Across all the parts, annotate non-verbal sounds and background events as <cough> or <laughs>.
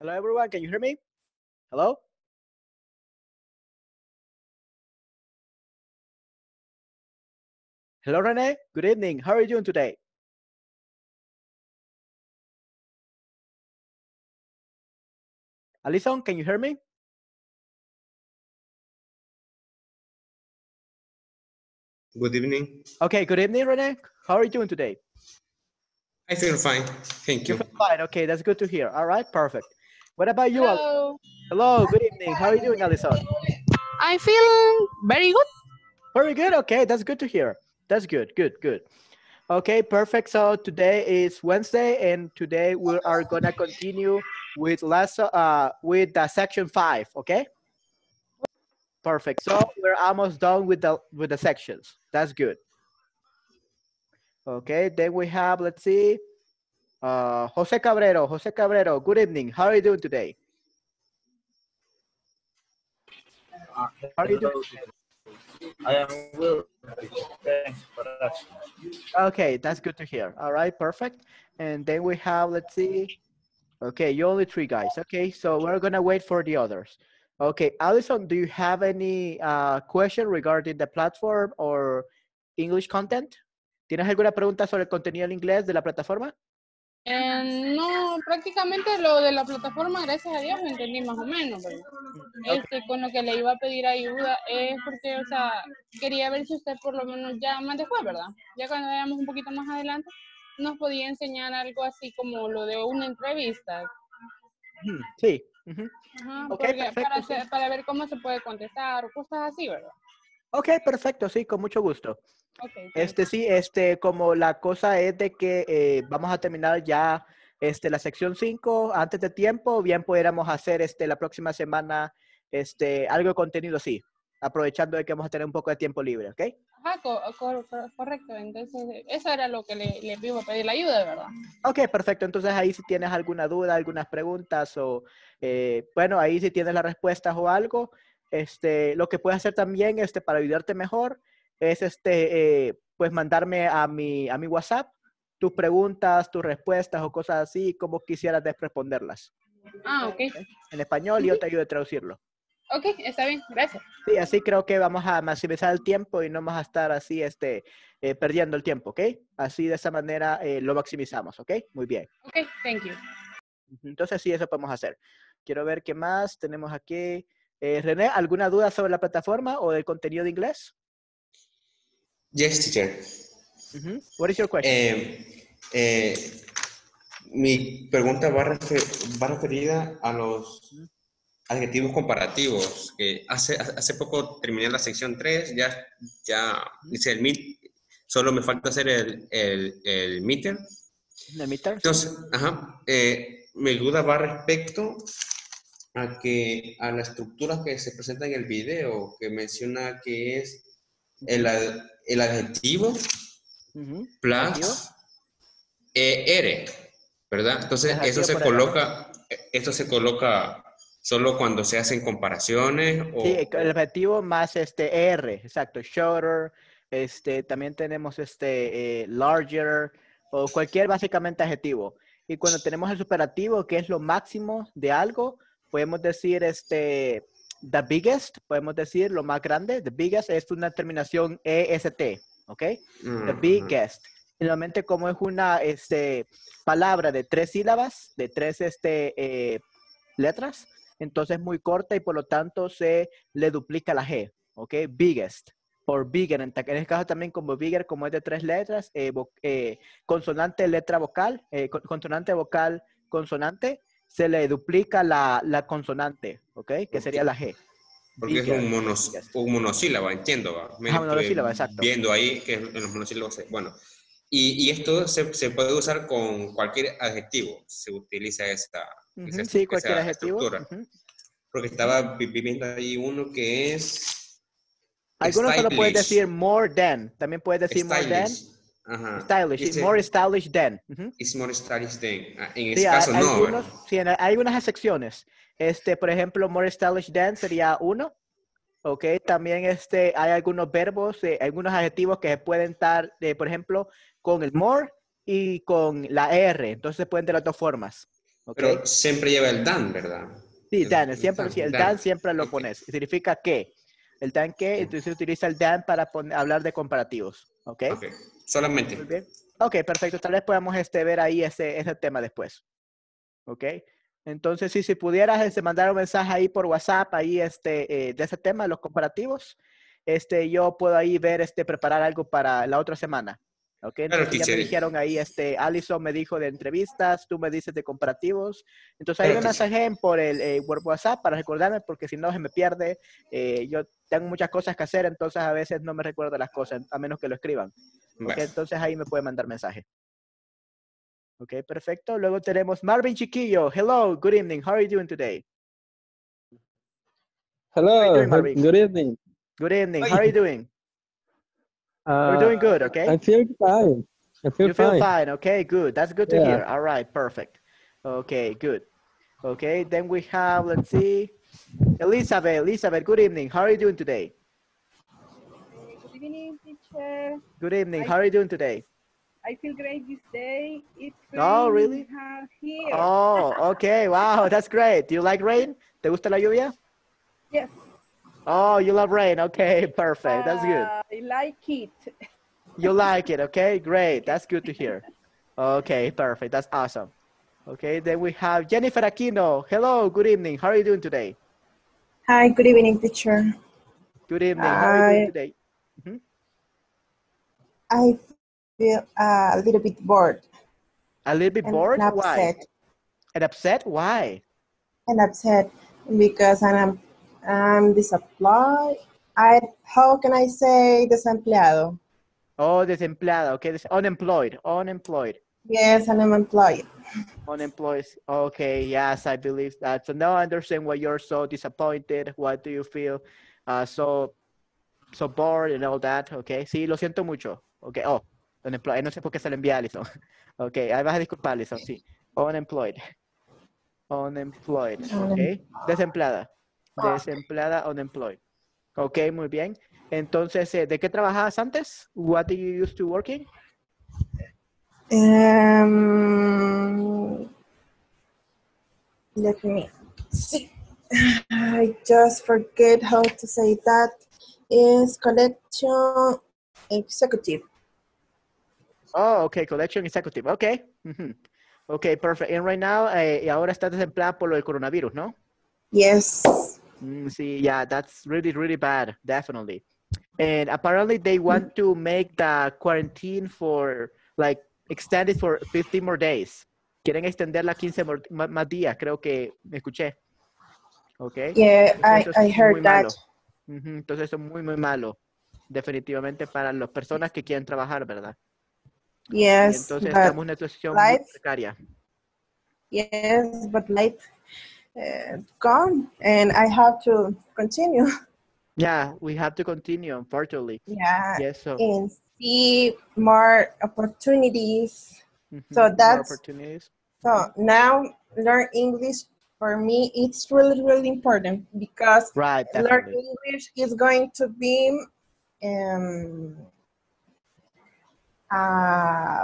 Hello, everyone. Can you hear me? Hello? Hello, Rene. Good evening. How are you doing today? Alison, can you hear me? Good evening. Okay, good evening, Rene. How are you doing today? I feel fine. Thank you. you fine. Okay, that's good to hear. All right, perfect. What about you? Hello. Hello, good evening. How are you doing, Alison? I feel very good. Very good. Okay, that's good to hear. That's good, good, good. Okay, perfect. So today is Wednesday, and today we are gonna continue with last uh with the section five. Okay. Perfect. So we're almost done with the with the sections. That's good. Okay. Then we have let's see uh, Jose Cabrero, Jose Cabrero, good evening. How are you doing today? Uh, how are you doing? I am well. Thanks for asking. Okay, that's good to hear. All right, perfect. And then we have, let's see. Okay, you only three guys. Okay, so we're gonna wait for the others. Okay, Allison, do you have any uh, question regarding the platform or English content? ¿Tienes alguna pregunta sobre el contenido en inglés de la plataforma? Eh, no, prácticamente lo de la plataforma, gracias a Dios, lo entendí más o menos. Este, con lo que le iba a pedir ayuda es porque, o sea, quería ver si usted por lo menos ya más después, ¿verdad? Ya cuando vayamos un poquito más adelante, nos podía enseñar algo así como lo de una entrevista. Sí. para, para ver cómo se puede contestar o cosas así, ¿verdad? Ok, perfecto, sí, con mucho gusto este sí, este, como la cosa es de que eh, vamos a terminar ya este, la sección 5 antes de tiempo, bien pudiéramos hacer este, la próxima semana este, algo de contenido, sí, aprovechando de que vamos a tener un poco de tiempo libre, ¿ok? Ajá, correcto, entonces eh, eso era lo que le, le pedir la ayuda, ¿verdad? Ok, perfecto, entonces ahí si tienes alguna duda, algunas preguntas o, eh, bueno, ahí si tienes las respuestas o algo, este, lo que puedes hacer también este, para ayudarte mejor es este, eh, pues mandarme a mi, a mi WhatsApp tus preguntas, tus respuestas o cosas así, como quisieras responderlas. Ah, ok. En español y yo te ayudo a traducirlo. Ok, está bien, gracias. Sí, así creo que vamos a maximizar el tiempo y no vamos a estar así este, eh, perdiendo el tiempo, ¿ok? Así de esa manera eh, lo maximizamos, ¿ok? Muy bien. Ok, thank you. Entonces sí, eso podemos hacer. Quiero ver qué más tenemos aquí. René, ¿alguna duda sobre la plataforma o del contenido de inglés? Yes, teacher. What is your question? Eh, eh, mi pregunta va, referida a los adjetivos comparativos. que hace, hace poco terminé la sección 3, ya, ya hice el mit, solo me falta hacer el, el, el meter. Entonces, ajá, eh, mi duda va respecto a, que, a la estructura que se presenta en el video, que menciona que es el, el adjetivo plus eh, ER, ¿verdad? Entonces, eso se coloca, esto se coloca solo cuando se hacen comparaciones. O... Sí, el adjetivo más este ER, exacto, shorter, este, también tenemos este eh, larger o cualquier básicamente adjetivo. Y cuando tenemos el superativo, que es lo máximo de algo, podemos decir este the biggest, podemos decir lo más grande. The biggest es una terminación EST, ¿ok? The mm, biggest. Normalmente como es una este, palabra de tres sílabas, de tres este, eh, letras, entonces es muy corta y por lo tanto se le duplica la G, ¿ok? Biggest por bigger. En, este caso también como bigger, como es de tres letras, eh, eh, consonante, letra vocal, consonante, vocal, consonante, se le duplica la, la consonante, ¿ok? Que sería la G. Porque es un, monosílaba, entiendo. Ah, monosílaba, exacto. Viendo ahí que en los monosílabos, bueno. Y, y esto se, se, puede usar con cualquier adjetivo, se utiliza esta, sí, cualquier adjetivo. Porque estaba viviendo ahí uno que es... Algunos solo puedes decir more than, también puedes decir more than. Stylish, more stylish than. It's more stylish than. Ah, en este caso, hay, no. ¿verdad? sí, hay algunas excepciones. Este, por ejemplo, more stylish than sería uno. Ok, también este, hay algunos verbos, eh, algunos adjetivos que se pueden estar, de eh, por ejemplo, con el more y con la R. Entonces pueden de las dos formas. Pero siempre lleva el dan, ¿verdad? Sí, el, dan. Siempre, el, dan, siempre lo pones. Significa que. El dan que, entonces se utiliza el dan para hablar de comparativos. ¿Ok? okay solamente. Ok, perfecto. Tal vez podamos este, ver ahí ese, ese tema después. Ok. Entonces, sí, si pudieras este, mandar un mensaje ahí por WhatsApp, ahí este, eh, de ese tema, los comparativos, este, yo puedo ahí ver, este, preparar algo para la otra semana. Okay, ya me dijeron ahí, este, Alison me dijo de entrevistas, tú me dices de comparativos. Entonces hay un mensaje por el eh, WhatsApp para recordarme, porque si no se me pierde. Eh, yo tengo muchas cosas que hacer, entonces a veces no me recuerdo las cosas, a menos que lo escriban. entonces ahí me puede mandar mensaje. Ok, perfecto. Luego tenemos Marvin Chiquillo. Hello, good evening. How are you doing today? Hello, good evening. Good evening. How are you doing? Uh, We're doing good, okay? I feel fine. I feel you fine. feel fine, okay? Good. That's good to yeah. hear. All right, perfect. Okay, good. Okay, then we have, let's see, Elizabeth. Elizabeth, good evening. How are you doing today? Good evening, teacher. Good evening. I, How are you doing today? I feel great this day. It's oh, raining oh, really? here. Oh, okay. Wow, that's great. Do you like rain? ¿Te gusta la lluvia? Yes. Oh, you love rain. Okay, <laughs> perfect. That's good. Uh, I like it. <laughs> you like it. Okay, great. That's good to hear. Okay, perfect. That's awesome. Okay, then we have Jennifer Aquino. Hello, good evening. How are you doing today? Hi, good evening, teacher. Good evening. How are you doing today? Mm -hmm. I feel uh, a little bit bored. A little bit and bored? And upset. Why? And upset? Why? And upset because I'm um, disapply. I, how can I say desempleado? Oh, desempleado. Okay, unemployed. Unemployed. Yes, unemployed. Unemployed. Okay, yes, I believe that. So now I understand why you're so disappointed. What do you feel uh, so so bored and all that? Okay, sí, lo siento mucho. Okay, oh, unemployed. No sé por qué se lo envía Alison. <laughs> Okay, ahí vas a disculpar, Alison, sí. Unemployed. Unemployed, okay. Desempleada. desempleada, unemployed. Ok, muy bien. Entonces, eh, ¿de qué trabajabas antes? What did you used to working? Um, let me see. I just forget how to say that. Is collection executive. Oh, okay, collection executive. Okay. Okay, perfect. And right now, eh, ahora estás desempleada por lo del coronavirus, ¿no? Yes. Mm, see, yeah, that's really, really bad, definitely. And apparently, they want to make the quarantine for like extend it for 15 more days. Quieren extenderla 15 más días, creo que me escuché. Okay. Yeah, I, I heard that. Uh -huh. Entonces, eso es muy, muy malo. Definitivamente para las personas que quieren trabajar, ¿verdad? Yes. Y entonces, estamos en una situación life, muy precaria. Yes, but life uh, gone and I have to continue. <laughs> Yeah, we have to continue, unfortunately. Yeah. Yes. So. And see more opportunities. Mm -hmm. So that's more opportunities. So now learn English for me it's really really important because right, learn English is going to be um, uh,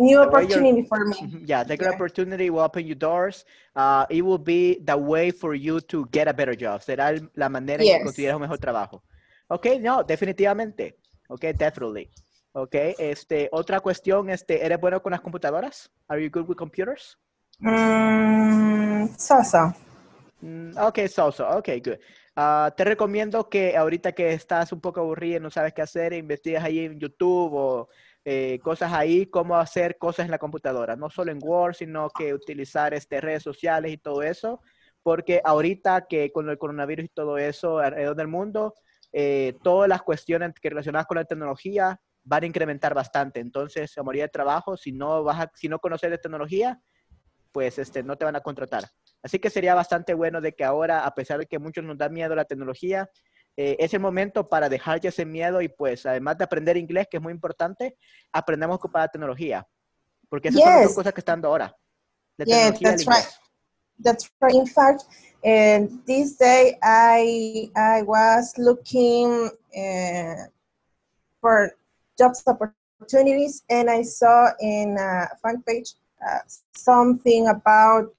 New opportunity for me. <laughs> Yeah, the great opportunity will open your doors. Uh, it will be the way for you to get a better job. Será la manera de en que un mejor trabajo. Ok, no, definitivamente. Ok, definitely. Ok, este, otra cuestión, este, ¿eres bueno con las computadoras? Are you good with computers? Mm, so, so. Mm, ok, so, so. Ok, good. Uh, te recomiendo que ahorita que estás un poco aburrida y no sabes qué hacer, investigas ahí en YouTube o eh, cosas ahí, cómo hacer cosas en la computadora, no solo en Word, sino que utilizar este, redes sociales y todo eso, porque ahorita que con el coronavirus y todo eso alrededor del mundo, eh, todas las cuestiones que relacionadas con la tecnología van a incrementar bastante. Entonces, se mayoría de trabajo, si no, vas si no conoces de tecnología, pues este, no te van a contratar. Así que sería bastante bueno de que ahora, a pesar de que muchos nos da miedo la tecnología, eh, es el momento para dejar ya ese miedo y pues además de aprender inglés, que es muy importante, aprendamos ocupar la tecnología, porque esas son las cosas que están ahora. yes, that's right. That's right. In fact, and eh, this day I I was looking uh, for jobs opportunities and I saw in a fan page uh, something about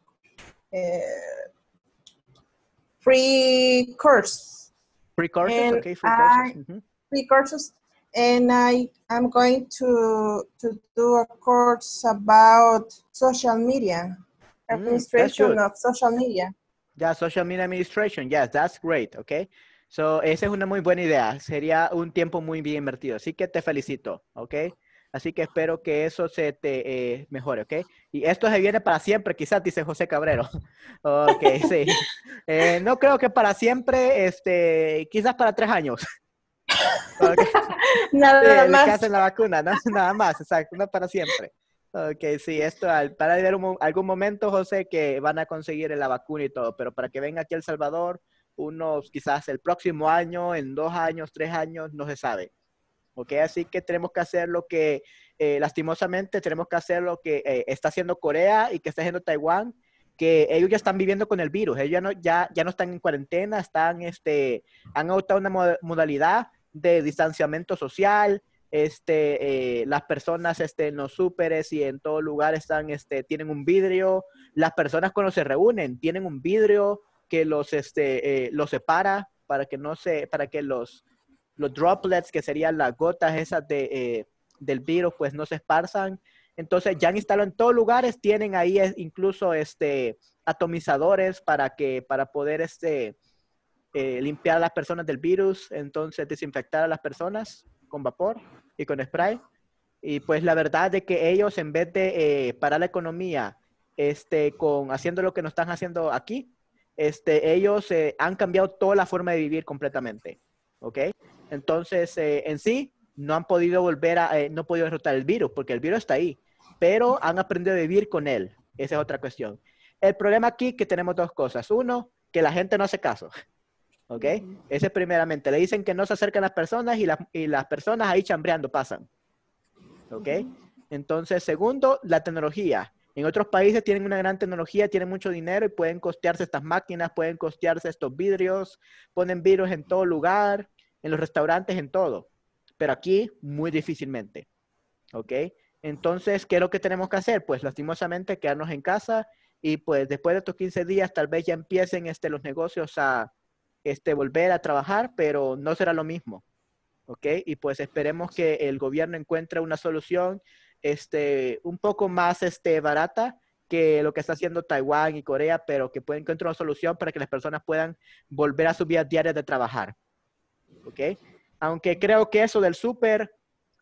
free course Free courses, okay, free courses. I, and I am going to to do a course about social media, mm, administration of social media. Yeah, social media administration. Yes, that's great. Okay. So, esa es una muy buena idea. Sería un tiempo muy bien invertido. Así que te felicito, ¿ok? Así que espero que eso se te eh, mejore, ¿ok? Y esto se viene para siempre, quizás, dice José Cabrero. <laughs> ok, <laughs> sí. Eh, no creo que para siempre, este, quizás para tres años. <laughs> Nada más. Que hacen la vacuna, Nada más, exacto, no para siempre. Ok, sí, esto para ver algún momento, José, que van a conseguir la vacuna y todo, pero para que venga aquí a El Salvador, unos quizás el próximo año, en dos años, tres años, no se sabe. ¿ok? Así que tenemos que hacer lo que, eh, lastimosamente, tenemos que hacer lo que eh, está haciendo Corea y que está haciendo Taiwán, que ellos ya están viviendo con el virus, ellos ya no, ya, no están en cuarentena, están, este, han adoptado una modalidad de distanciamiento social, este, eh, las personas este, en los súperes y en todo lugar están, este, tienen un vidrio, las personas cuando se reúnen tienen un vidrio que los, este, los separa para que no se, para que los, los droplets, que serían las gotas esas eh, del virus, pues no se esparzan. Entonces ya han instalado en todos lugares, tienen ahí eh, incluso este, atomizadores para, que, para poder este, eh, limpiar a las personas del virus, entonces desinfectar a las personas con vapor y con spray. Y pues la verdad de que ellos en vez de eh, parar la economía este, con, haciendo lo que nos están haciendo aquí, este, ellos han cambiado toda la forma de vivir completamente. ¿Ok? Entonces, eh, en sí, no han podido volver a, eh, no han podido derrotar el virus, porque el virus está ahí, pero han aprendido a vivir con él. Esa es otra cuestión. El problema aquí que tenemos dos cosas. Uno, que la gente no hace caso. ¿Ok? Ese primeramente. Le dicen que no se acercan las personas y, las, y las personas ahí chambreando pasan. ¿Ok? Entonces, segundo, la tecnología. En otros países tienen una gran tecnología, tienen mucho dinero y pueden costearse estas máquinas, pueden costearse estos vidrios, ponen virus en todo lugar en los restaurantes, en todo. Pero aquí, muy difícilmente. ¿Ok? Entonces, ¿qué es lo que tenemos que hacer? Pues lastimosamente quedarnos en casa y pues después de estos 15 días tal vez ya empiecen este, los negocios a este, volver a trabajar, pero no será lo mismo. ¿Ok? Y pues esperemos que el gobierno encuentre una solución este, un poco más este, barata que lo que está haciendo Taiwán y Corea, pero que pueda encontrar una solución para que las personas puedan volver a sus vidas diarias de trabajar. ¿ok? Aunque creo que eso del súper,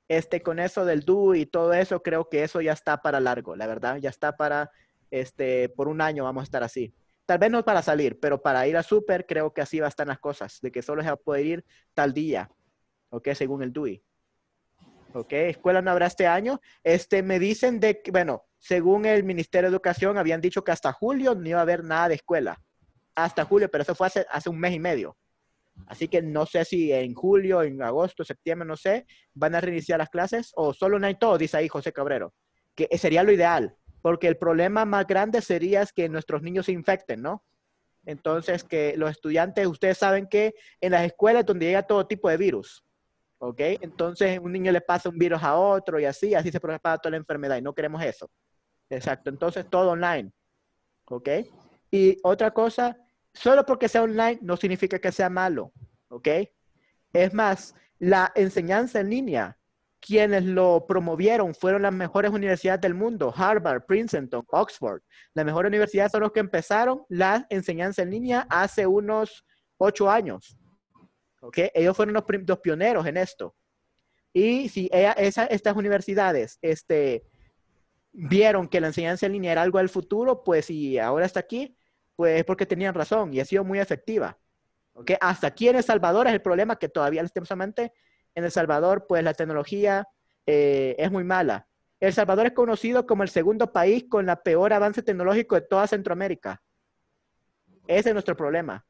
este, con eso del DUI y todo eso, creo que eso ya está para largo, la verdad, ya está para, este, por un año vamos a estar así. Tal vez no para salir, pero para ir a súper creo que así va a estar las cosas, de que solo se va a poder ir tal día, ¿ok? Según el DUI. ¿ok? Escuela no habrá este año. Este, me dicen de, bueno, según el Ministerio de Educación, habían dicho que hasta julio no iba a haber nada de escuela. Hasta julio, pero eso fue hace un mes y medio. Así que no sé si en julio, en agosto, septiembre, no sé, van a reiniciar las clases o solo online todo, dice ahí José Cabrero, que sería lo ideal, porque el problema más grande sería es que nuestros niños se infecten, ¿no? Entonces, que los estudiantes, ustedes saben que en las escuelas es donde llega todo tipo de virus, ¿ok? Entonces, un niño le pasa un virus a otro y así, así se propaga toda la enfermedad y no queremos eso. Exacto, entonces todo online, ¿ok? Y otra cosa solo porque sea online no significa que sea malo, ¿ok? Es más, la enseñanza en línea, quienes lo promovieron fueron las mejores universidades del mundo, Harvard, Princeton, Oxford. Las mejores universidades son los que empezaron la enseñanza en línea hace unos ocho años. ¿ok? Ellos fueron los, pioneros en esto. Y si estas universidades este, vieron que la enseñanza en línea era algo del futuro, pues si ahora está aquí, pues es porque tenían razón y ha sido muy efectiva. ¿okay? Hasta aquí en El Salvador es el problema que todavía lastimosamente en El Salvador pues la tecnología eh, es muy mala. El Salvador es conocido como el segundo país con la peor avance tecnológico de toda Centroamérica. Ese es nuestro problema.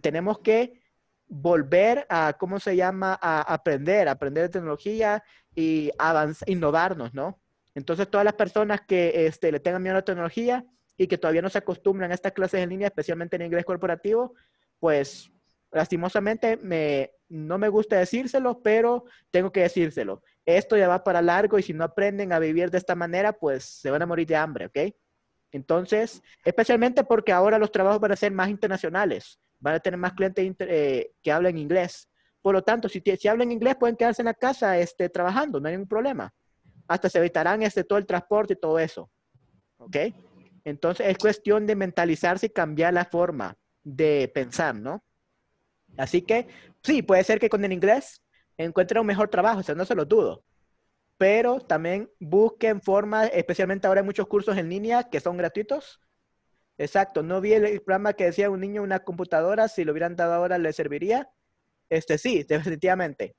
tenemos que volver a, ¿cómo se llama?, a aprender, aprender de tecnología y avanzar, innovarnos, ¿no? Entonces, todas las personas que este, le tengan miedo a la tecnología, y que todavía no se acostumbran a estas clases en línea, especialmente en inglés corporativo, pues lastimosamente no me gusta decírselo, pero tengo que decírselo. Esto ya va para largo y si no aprenden a vivir de esta manera, pues se van a morir de hambre, ¿ok? Entonces, especialmente porque ahora los trabajos van a ser más internacionales, van a tener más clientes eh, que hablen inglés. Por lo tanto, si, si hablan inglés, pueden quedarse en la casa este, trabajando, no hay ningún problema. Hasta se evitarán este, todo el transporte y todo eso. ¿Ok? Entonces es cuestión de mentalizarse y cambiar la forma de pensar, ¿no? Así que sí, puede ser que con el inglés encuentren un mejor trabajo, o sea, no se lo dudo. Pero también busquen formas, especialmente ahora hay muchos cursos en línea que son gratuitos. Exacto, no vi el programa que decía un niño una computadora, si lo hubieran dado ahora le serviría. Este sí, definitivamente.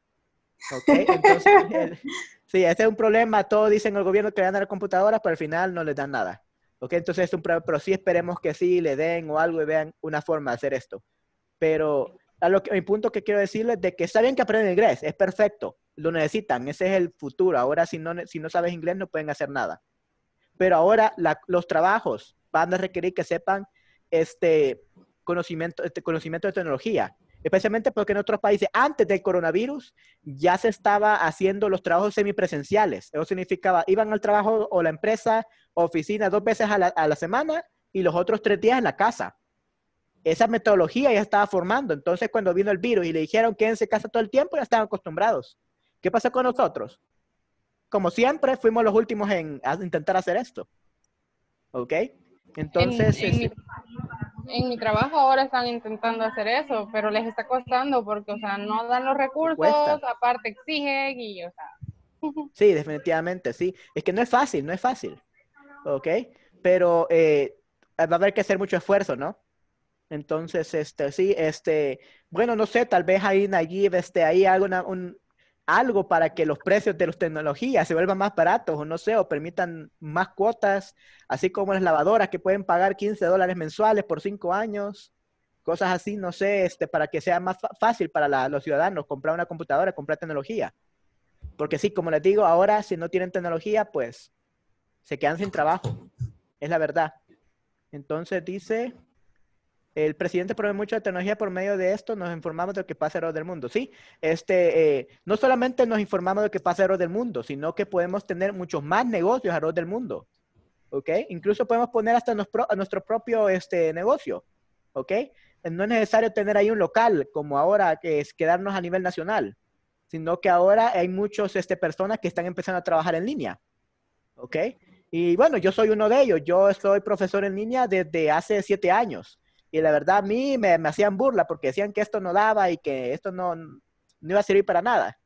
Ok, entonces, <laughs> sí, ese es un problema. Todos dicen el gobierno que le dan las computadoras, pero al final no les dan nada. ¿Ok? Entonces es un problema, pero sí esperemos que sí le den o algo y vean una forma de hacer esto. Pero a lo que, mi punto que quiero decirles de que está bien que aprendan inglés, es perfecto, lo necesitan, ese es el futuro. Ahora si no, si no sabes inglés no pueden hacer nada. Pero ahora los trabajos van a requerir que sepan este conocimiento, este conocimiento de tecnología especialmente porque en otros países antes del coronavirus ya se estaba haciendo los trabajos semipresenciales. Eso significaba, iban al trabajo o la empresa, oficina dos veces a la, semana y los otros tres días en la casa. Esa metodología ya estaba formando. Entonces, cuando vino el virus y le dijeron quédense casa todo el tiempo, ya estaban acostumbrados. ¿Qué pasó con nosotros? Como siempre, fuimos los últimos en intentar hacer esto. ¿Ok? Entonces, este en mi trabajo ahora están intentando hacer eso, pero les está costando porque, o sea, no dan los recursos, aparte exigen y, o sea. <laughs> Sí, definitivamente, sí. Es que no es fácil, no es fácil. ¿Ok? Pero eh, va a haber que hacer mucho esfuerzo, ¿no? Entonces, este, sí, este, bueno, no sé, tal vez ahí allí, este, ahí haga un, algo para que los precios de las tecnologías se vuelvan más baratos o no sé, o permitan más cuotas, así como las lavadoras que pueden pagar 15 dólares mensuales por 5 años, cosas así, no sé, este, para que sea más fácil para los ciudadanos comprar una computadora, comprar tecnología. Porque sí, como les digo, ahora si no tienen tecnología, pues se quedan sin trabajo. Es la verdad. Entonces dice, el presidente provee mucha tecnología por medio de esto, nos informamos de lo que pasa alrededor del mundo. Sí, este, eh, no solamente nos informamos de lo que pasa alrededor del mundo, sino que podemos tener muchos más negocios alrededor del mundo. ¿Ok? Incluso podemos poner hasta nuestro, propio este, negocio. ¿Ok? No es necesario tener ahí un local como ahora, que es quedarnos a nivel nacional, sino que ahora hay muchas este, personas que están empezando a trabajar en línea. ¿Ok? Y bueno, yo soy uno de ellos. Yo soy profesor en línea desde hace siete años. Y la verdad a mí me, me hacían burla porque decían que esto no daba y que esto no, no iba a servir para nada.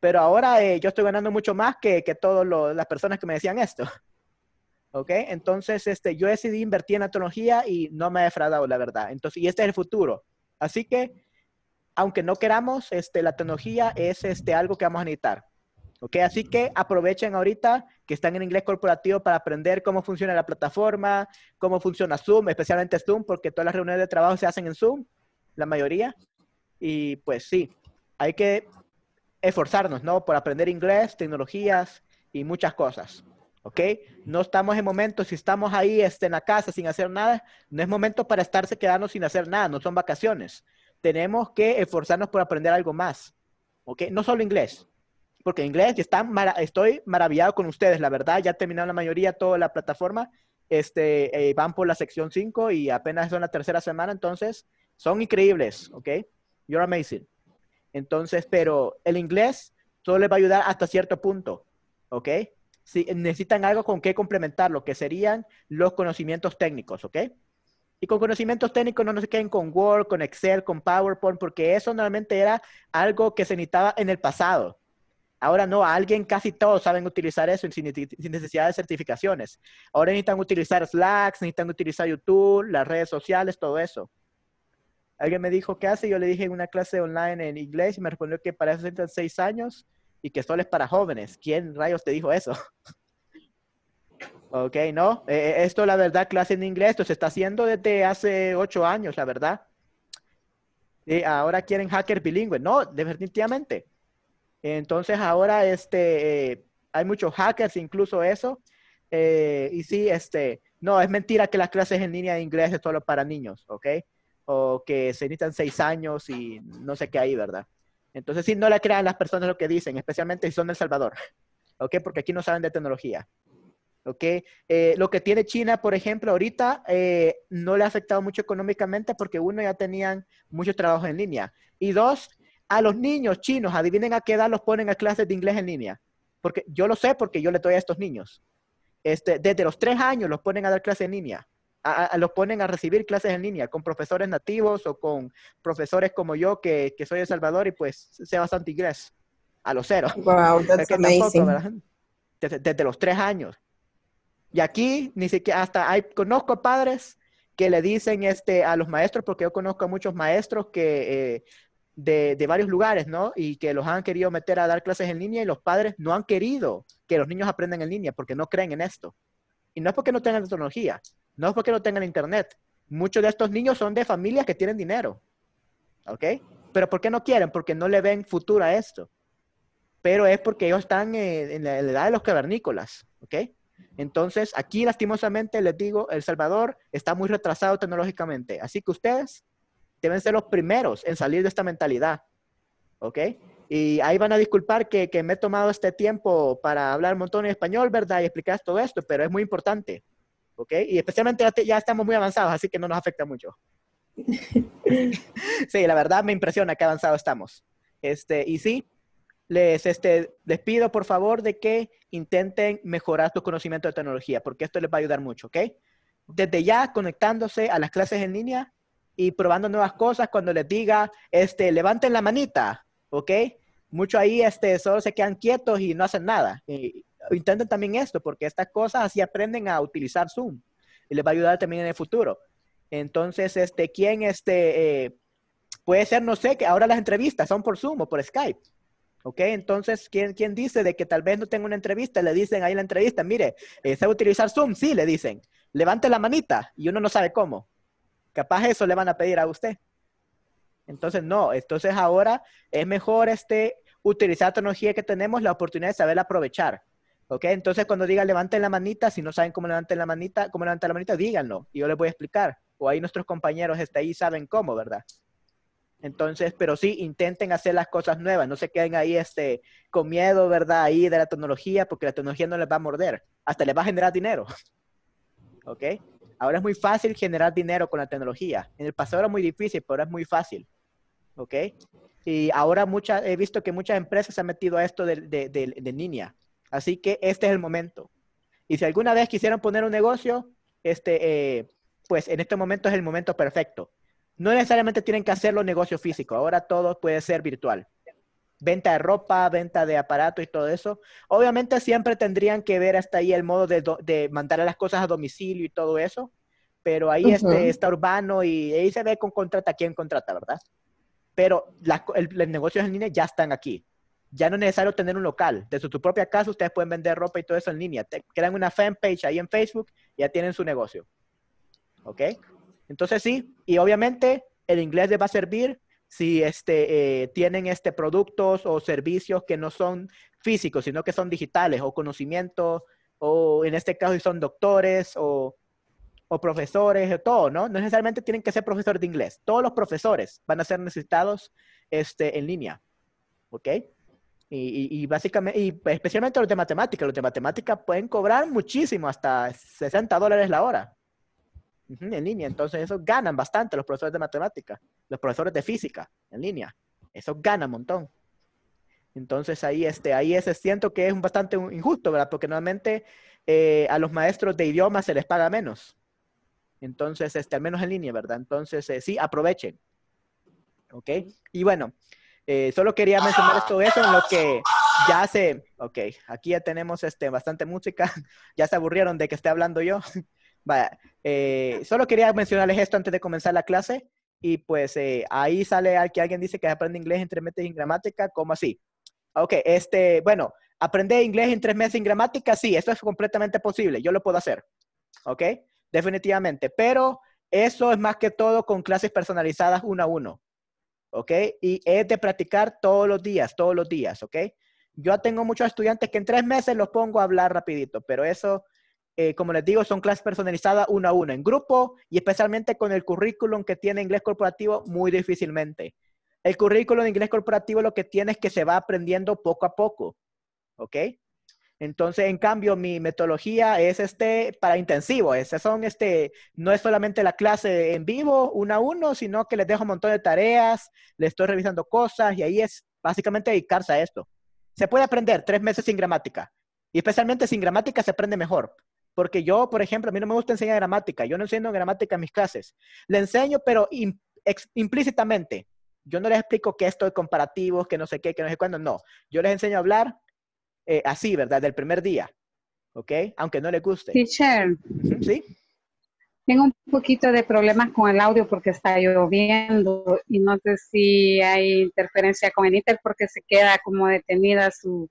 Pero ahora eh, yo estoy ganando mucho más que, que todas las personas que me decían esto. <laughs> ¿Ok? Entonces, este, yo decidí invertir en la tecnología y no me ha defraudado, la verdad. Entonces, y este es el futuro. Así que, aunque no queramos, este, la tecnología es este, algo que vamos a necesitar. ¿Ok? Así que aprovechen ahorita que están en inglés corporativo para aprender cómo funciona la plataforma, cómo funciona Zoom, especialmente Zoom, porque todas las reuniones de trabajo se hacen en Zoom, la mayoría. Y pues sí, hay que esforzarnos, ¿no? Por aprender inglés, tecnologías y muchas cosas. ¿ok? No estamos en momentos, si estamos ahí este, en la casa sin hacer nada, no es momento para estarse quedando sin hacer nada, no son vacaciones. Tenemos que esforzarnos por aprender algo más, ¿ok? No solo inglés, porque inglés y estoy maravillado con ustedes, la verdad, ya terminaron la mayoría toda la plataforma, este, eh, van por la sección 5 y apenas son la tercera semana, entonces son increíbles, ¿ok? You're amazing. Entonces, pero el inglés solo les va a ayudar hasta cierto punto, ¿ok? Si necesitan algo con qué complementar, que serían los conocimientos técnicos, ¿ok? Y con conocimientos técnicos no nos queden con Word, con Excel, con PowerPoint, porque eso normalmente era algo que se necesitaba en el pasado. Ahora no, alguien casi todos saben utilizar eso sin, necesidad de certificaciones. Ahora necesitan utilizar Slack, necesitan utilizar YouTube, las redes sociales, todo eso. Alguien me dijo qué hace, yo le dije en una clase online en inglés y me respondió que para eso seis años y que solo es para jóvenes. ¿Quién rayos te dijo eso? <laughs> ok, no. E-, e-, esto, la verdad, clase en inglés, esto se está haciendo desde hace ocho años, la verdad. Y ahora quieren hacker bilingüe. No, definitivamente. Entonces ahora este, eh, hay muchos hackers, incluso eso. Eh, y sí, este, no, es mentira que las clases en línea de inglés es solo para niños, ¿ok? O que se necesitan seis años y no sé qué hay, ¿verdad? Entonces sí, no le crean las personas lo que dicen, especialmente si son de El Salvador, <laughs> ¿ok? Porque aquí no saben de tecnología. ¿ok? Eh, lo que tiene China, por ejemplo, ahorita no le ha afectado mucho económicamente porque uno ya tenían muchos trabajos en línea y dos, a los niños chinos, adivinen a qué edad los ponen a clases de inglés en línea. Porque yo lo sé porque yo le doy a estos niños. Este, desde los tres años los ponen a dar clases en línea. A, los ponen a recibir clases en línea con profesores nativos o con profesores como yo que, soy de Salvador y pues sé bastante inglés. A los cero. Wow, <laughs> desde, los tres años. Y aquí ni siquiera hasta hay, conozco padres que le dicen este, a los maestros, porque yo conozco a muchos maestros que eh, de, varios lugares, ¿no? Y que los han querido meter a dar clases en línea y los padres no han querido que los niños aprendan en línea porque no creen en esto. Y no es porque no tengan tecnología, no es porque no tengan internet. Muchos de estos niños son de familias que tienen dinero, ¿ok? Pero ¿por qué no quieren? Porque no le ven futuro a esto. Pero es porque ellos están eh, en, en la, edad de los cavernícolas, ¿ok? Entonces, aquí lastimosamente les digo, El Salvador está muy retrasado tecnológicamente. Así que ustedes deben ser los primeros en salir de esta mentalidad. ¿Ok? Y ahí van a disculpar que, que me he tomado este tiempo para hablar un montón en español, ¿verdad? Y explicar todo esto, pero es muy importante. ¿Ok? Y especialmente ya, estamos muy avanzados, así que no nos afecta mucho. <laughs> sí, la verdad me impresiona qué avanzados estamos. Este, y sí, les, este, les pido por favor de que intenten mejorar su conocimiento de tecnología, porque esto les va a ayudar mucho, ¿ok? Desde ya, conectándose a las clases en línea, y probando nuevas cosas cuando les diga, este, levanten la manita, ¿ok? mucho ahí este, solo se quedan quietos y no hacen nada. Y, intenten también esto, porque estas cosas así aprenden a utilizar Zoom y les va a ayudar también en el futuro. Entonces, este, ¿quién este, eh, puede ser, no sé, que ahora las entrevistas son por Zoom o por Skype? ¿Ok? Entonces, ¿quién, ¿quién dice de que tal vez no tenga una entrevista? Le dicen ahí en la entrevista, mire, eh, ¿sabe utilizar Zoom? Sí, le dicen. Levante la manita y uno no sabe cómo. Capaz eso le van a pedir a usted. Entonces, no, entonces ahora es mejor este, utilizar la tecnología que tenemos, la oportunidad de saberla aprovechar. ¿Ok? Entonces, cuando diga levanten la manita, si no saben cómo levanten la manita, cómo levantar la manita, díganlo y yo les voy a explicar. O ahí nuestros compañeros está ahí saben cómo, ¿verdad? Entonces, pero sí, intenten hacer las cosas nuevas, no se queden ahí este, con miedo, ¿verdad? Ahí de la tecnología, porque la tecnología no les va a morder, hasta les va a generar dinero. <laughs> ¿Ok? Ahora es muy fácil generar dinero con la tecnología. En el pasado era muy difícil, pero ahora es muy fácil. ¿Ok? Y ahora muchas he visto que muchas empresas se han metido a esto de, de, de, Así que este es el momento. Y si alguna vez quisieran poner un negocio, este, eh, pues en este momento es el momento perfecto. No necesariamente tienen que hacerlo negocio físico. Ahora todo puede ser virtual venta de ropa, venta de aparato y todo eso. Obviamente siempre tendrían que ver hasta ahí el modo de, mandar las cosas a domicilio y todo eso, pero ahí este, está urbano y ahí se ve con contrata quién contrata, ¿verdad? Pero los negocios en línea ya están aquí. Ya no es necesario tener un local. Desde tu propia casa ustedes pueden vender ropa y todo eso en línea. Te, crean una fanpage ahí en Facebook y ya tienen su negocio. ¿Ok? Entonces sí, y obviamente el inglés les va a servir si este, eh, tienen este, productos o servicios que no son físicos, sino que son digitales o conocimiento, o en este caso si son doctores o, o profesores, o todo, ¿no? No necesariamente tienen que ser profesores de inglés. Todos los profesores van a ser necesitados este, en línea, ¿ok? Y, y, básicamente, y especialmente los de matemática, los de matemática pueden cobrar muchísimo, hasta 60 dólares la hora en línea. Entonces, eso ganan bastante los profesores de matemática los profesores de física en línea. Eso gana un montón. Entonces ahí, este, ahí ese siento que es bastante injusto, ¿verdad? Porque normalmente eh, a los maestros de idiomas se les paga menos. Entonces, este, al menos en línea, ¿verdad? Entonces, eh, sí, aprovechen. ¿Ok? Y bueno, eh, solo quería mencionar esto, eso en lo que ya se, ok, aquí ya tenemos este, bastante música, <laughs> ya se aburrieron de que esté hablando yo. <laughs> Vaya, solo quería mencionarles esto antes de comenzar la clase. Y pues eh, ahí sale que alguien dice que aprende inglés en tres meses en gramática, ¿cómo así? Ok, este, bueno, aprender inglés en tres meses en gramática, sí, eso es completamente posible, yo lo puedo hacer, ¿ok? Definitivamente, pero eso es más que todo con clases personalizadas uno a uno, ¿ok? Y es de practicar todos los días, todos los días, ¿ok? Yo tengo muchos estudiantes que en tres meses los pongo a hablar rapidito, pero eso eh, como les digo, son clases personalizadas uno a uno en grupo y especialmente con el currículum que tiene inglés corporativo, muy difícilmente. El currículum de inglés corporativo lo que tiene es que se va aprendiendo poco a poco, ¿ok? Entonces, en cambio, mi metodología es este para intensivo. esas son este, no es solamente la clase en vivo, uno a uno, sino que les dejo un montón de tareas, les estoy revisando cosas y ahí es básicamente dedicarse a esto. Se puede aprender tres meses sin gramática y especialmente sin gramática se aprende mejor. Porque yo, por ejemplo, a mí no me gusta enseñar gramática. Yo no enseño gramática en mis clases. Le enseño, pero implícitamente. Yo no les explico que esto es comparativos, que no sé qué, que no sé cuándo. No. Yo les enseño a hablar eh, así, ¿verdad? Del primer día. ¿Ok? Aunque no les guste. Teacher. Sí. Tengo un poquito de problemas con el audio porque está lloviendo y no sé si hay interferencia con el Inter porque se queda como detenida su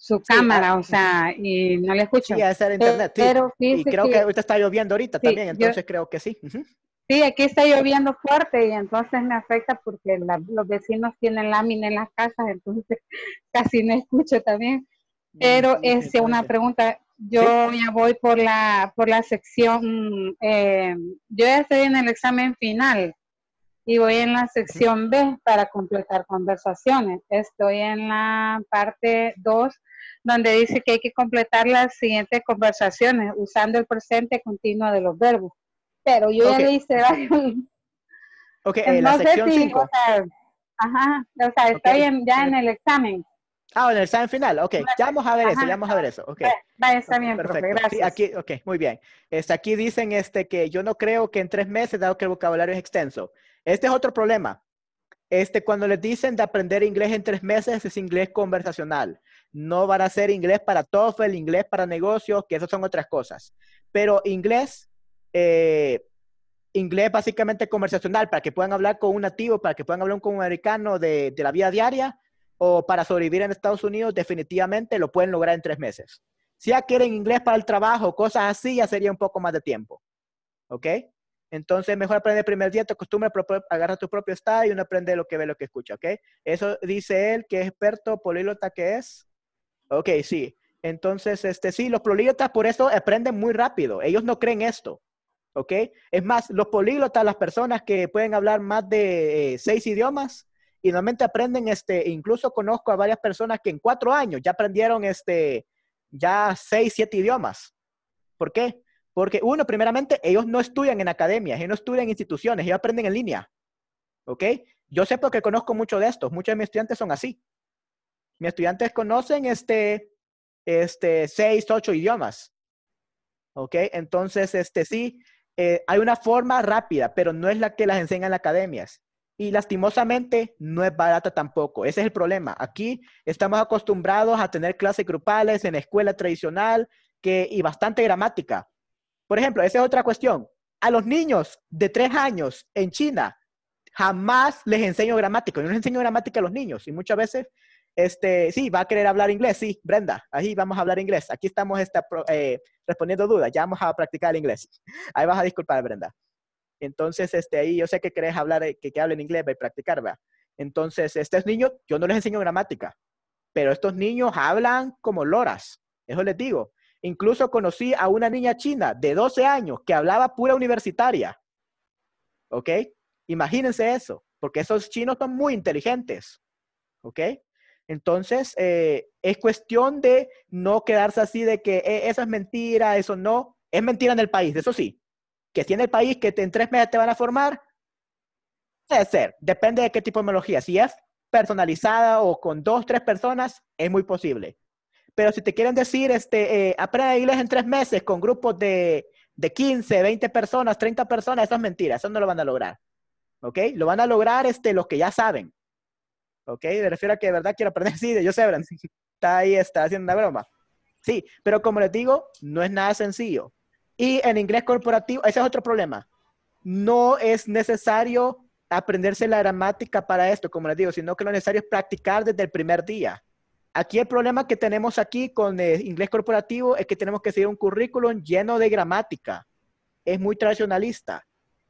su ah, cámara, o sea, y no le escucho. Sí, esa era internet. Pero, sí. y creo que, ahorita está lloviendo ahorita también, entonces creo que sí. Sí, aquí está lloviendo fuerte y entonces me afecta porque los vecinos tienen lámina en las casas, entonces <laughs> casi no escucho también. Mm, Pero es este, una pregunta. Yo ya voy por la por la sección, eh, yo ya estoy en el examen final y voy en la sección B para completar conversaciones. Estoy en la parte 2 donde dice que hay que completar las siguientes conversaciones usando el presente continuo de los verbos. Pero yo ya le hice varios. Ok, eh, la sección 5. ajá, o sea, estoy ya en el examen. Ah, en el examen final, ok. Ya vamos a ver eso, ya vamos a ver eso, ok. Vale, está bien, Perfecto. gracias. aquí, ok, muy bien. está aquí dicen este, que yo no creo que en tres meses, dado que el vocabulario es extenso. Este es otro problema. Este, cuando les dicen de aprender inglés en tres meses, es inglés conversacional no van a ser inglés para TOEFL, inglés para negocios, que esas son otras cosas. Pero inglés, eh, inglés básicamente conversacional, para que puedan hablar con un nativo, para que puedan hablar con un americano de, la vida diaria o para sobrevivir en Estados Unidos, definitivamente lo pueden lograr en tres meses. Si ya quieren inglés para el trabajo, cosas así, ya sería un poco más de tiempo. ¿Ok? Entonces, mejor aprender el primer día, te acostumbras, agarra tu propio estado y uno aprende lo que ve, lo que escucha, ¿ok? Eso dice él, que es experto, políglota que es. Ok, sí. Entonces, este, sí, los políglotas por eso aprenden muy rápido. Ellos no creen esto. ¿Ok? Es más, los políglotas, las personas que pueden hablar más de eh, seis idiomas, y normalmente aprenden, este, incluso conozco a varias personas que en cuatro años ya aprendieron, este, ya seis, siete idiomas. ¿Por qué? Porque uno, primeramente, ellos no estudian en academias, ellos no estudian en instituciones, ellos aprenden en línea. ¿Ok? Yo sé porque conozco mucho de estos, muchos de mis estudiantes son así mis estudiantes conocen este, este, seis, ocho idiomas. ¿Ok? Entonces, este sí, eh, hay una forma rápida, pero no es la que las enseñan las academias. Y lastimosamente no es barata tampoco. Ese es el problema. Aquí estamos acostumbrados a tener clases grupales en escuela tradicional que, y bastante gramática. Por ejemplo, esa es otra cuestión. A los niños de tres años en China jamás les enseño gramática. Yo no les enseño gramática a los niños y muchas veces este, sí, va a querer hablar inglés, sí, Brenda, ahí vamos a hablar inglés. Aquí estamos este, eh, respondiendo dudas, ya vamos a practicar el inglés. <laughs> Ahí vas a disculpar, Brenda. Entonces, este, ahí yo sé que querés hablar, eh, que, que hablen inglés, va a practicar, va. Entonces, estos niños, yo no les enseño gramática, pero estos niños hablan como loras, eso les digo. Incluso conocí a una niña china de 12 años que hablaba pura universitaria. ¿Ok? Imagínense eso, porque esos chinos son muy inteligentes. ¿Ok? Entonces, eh, es cuestión de no quedarse así de que eh, eso es mentira, eso no. Es mentira en el país, eso sí. Que si en el país que en tres meses te van a formar, puede ser. Depende de qué tipo de tecnología. Si es personalizada o con dos, tres personas, es muy posible. Pero si te quieren decir, este, eh, inglés en tres meses con grupos de, 15, 20 personas, 30 personas, eso es mentira, eso no lo van a lograr. ¿Ok? Lo van a lograr este, los que ya saben. ¿ok? Me refiero a que de verdad quiero aprender, <laughs> sí, de sé, Brands. Está ahí, está haciendo una broma. Sí, pero como les digo, no es nada sencillo. Y en inglés corporativo, ese es otro problema. No es necesario aprenderse la gramática para esto, como les digo, sino que lo necesario es practicar desde el primer día. Aquí el problema que tenemos aquí con el inglés corporativo es que tenemos que seguir un currículum lleno de gramática. Es muy tradicionalista.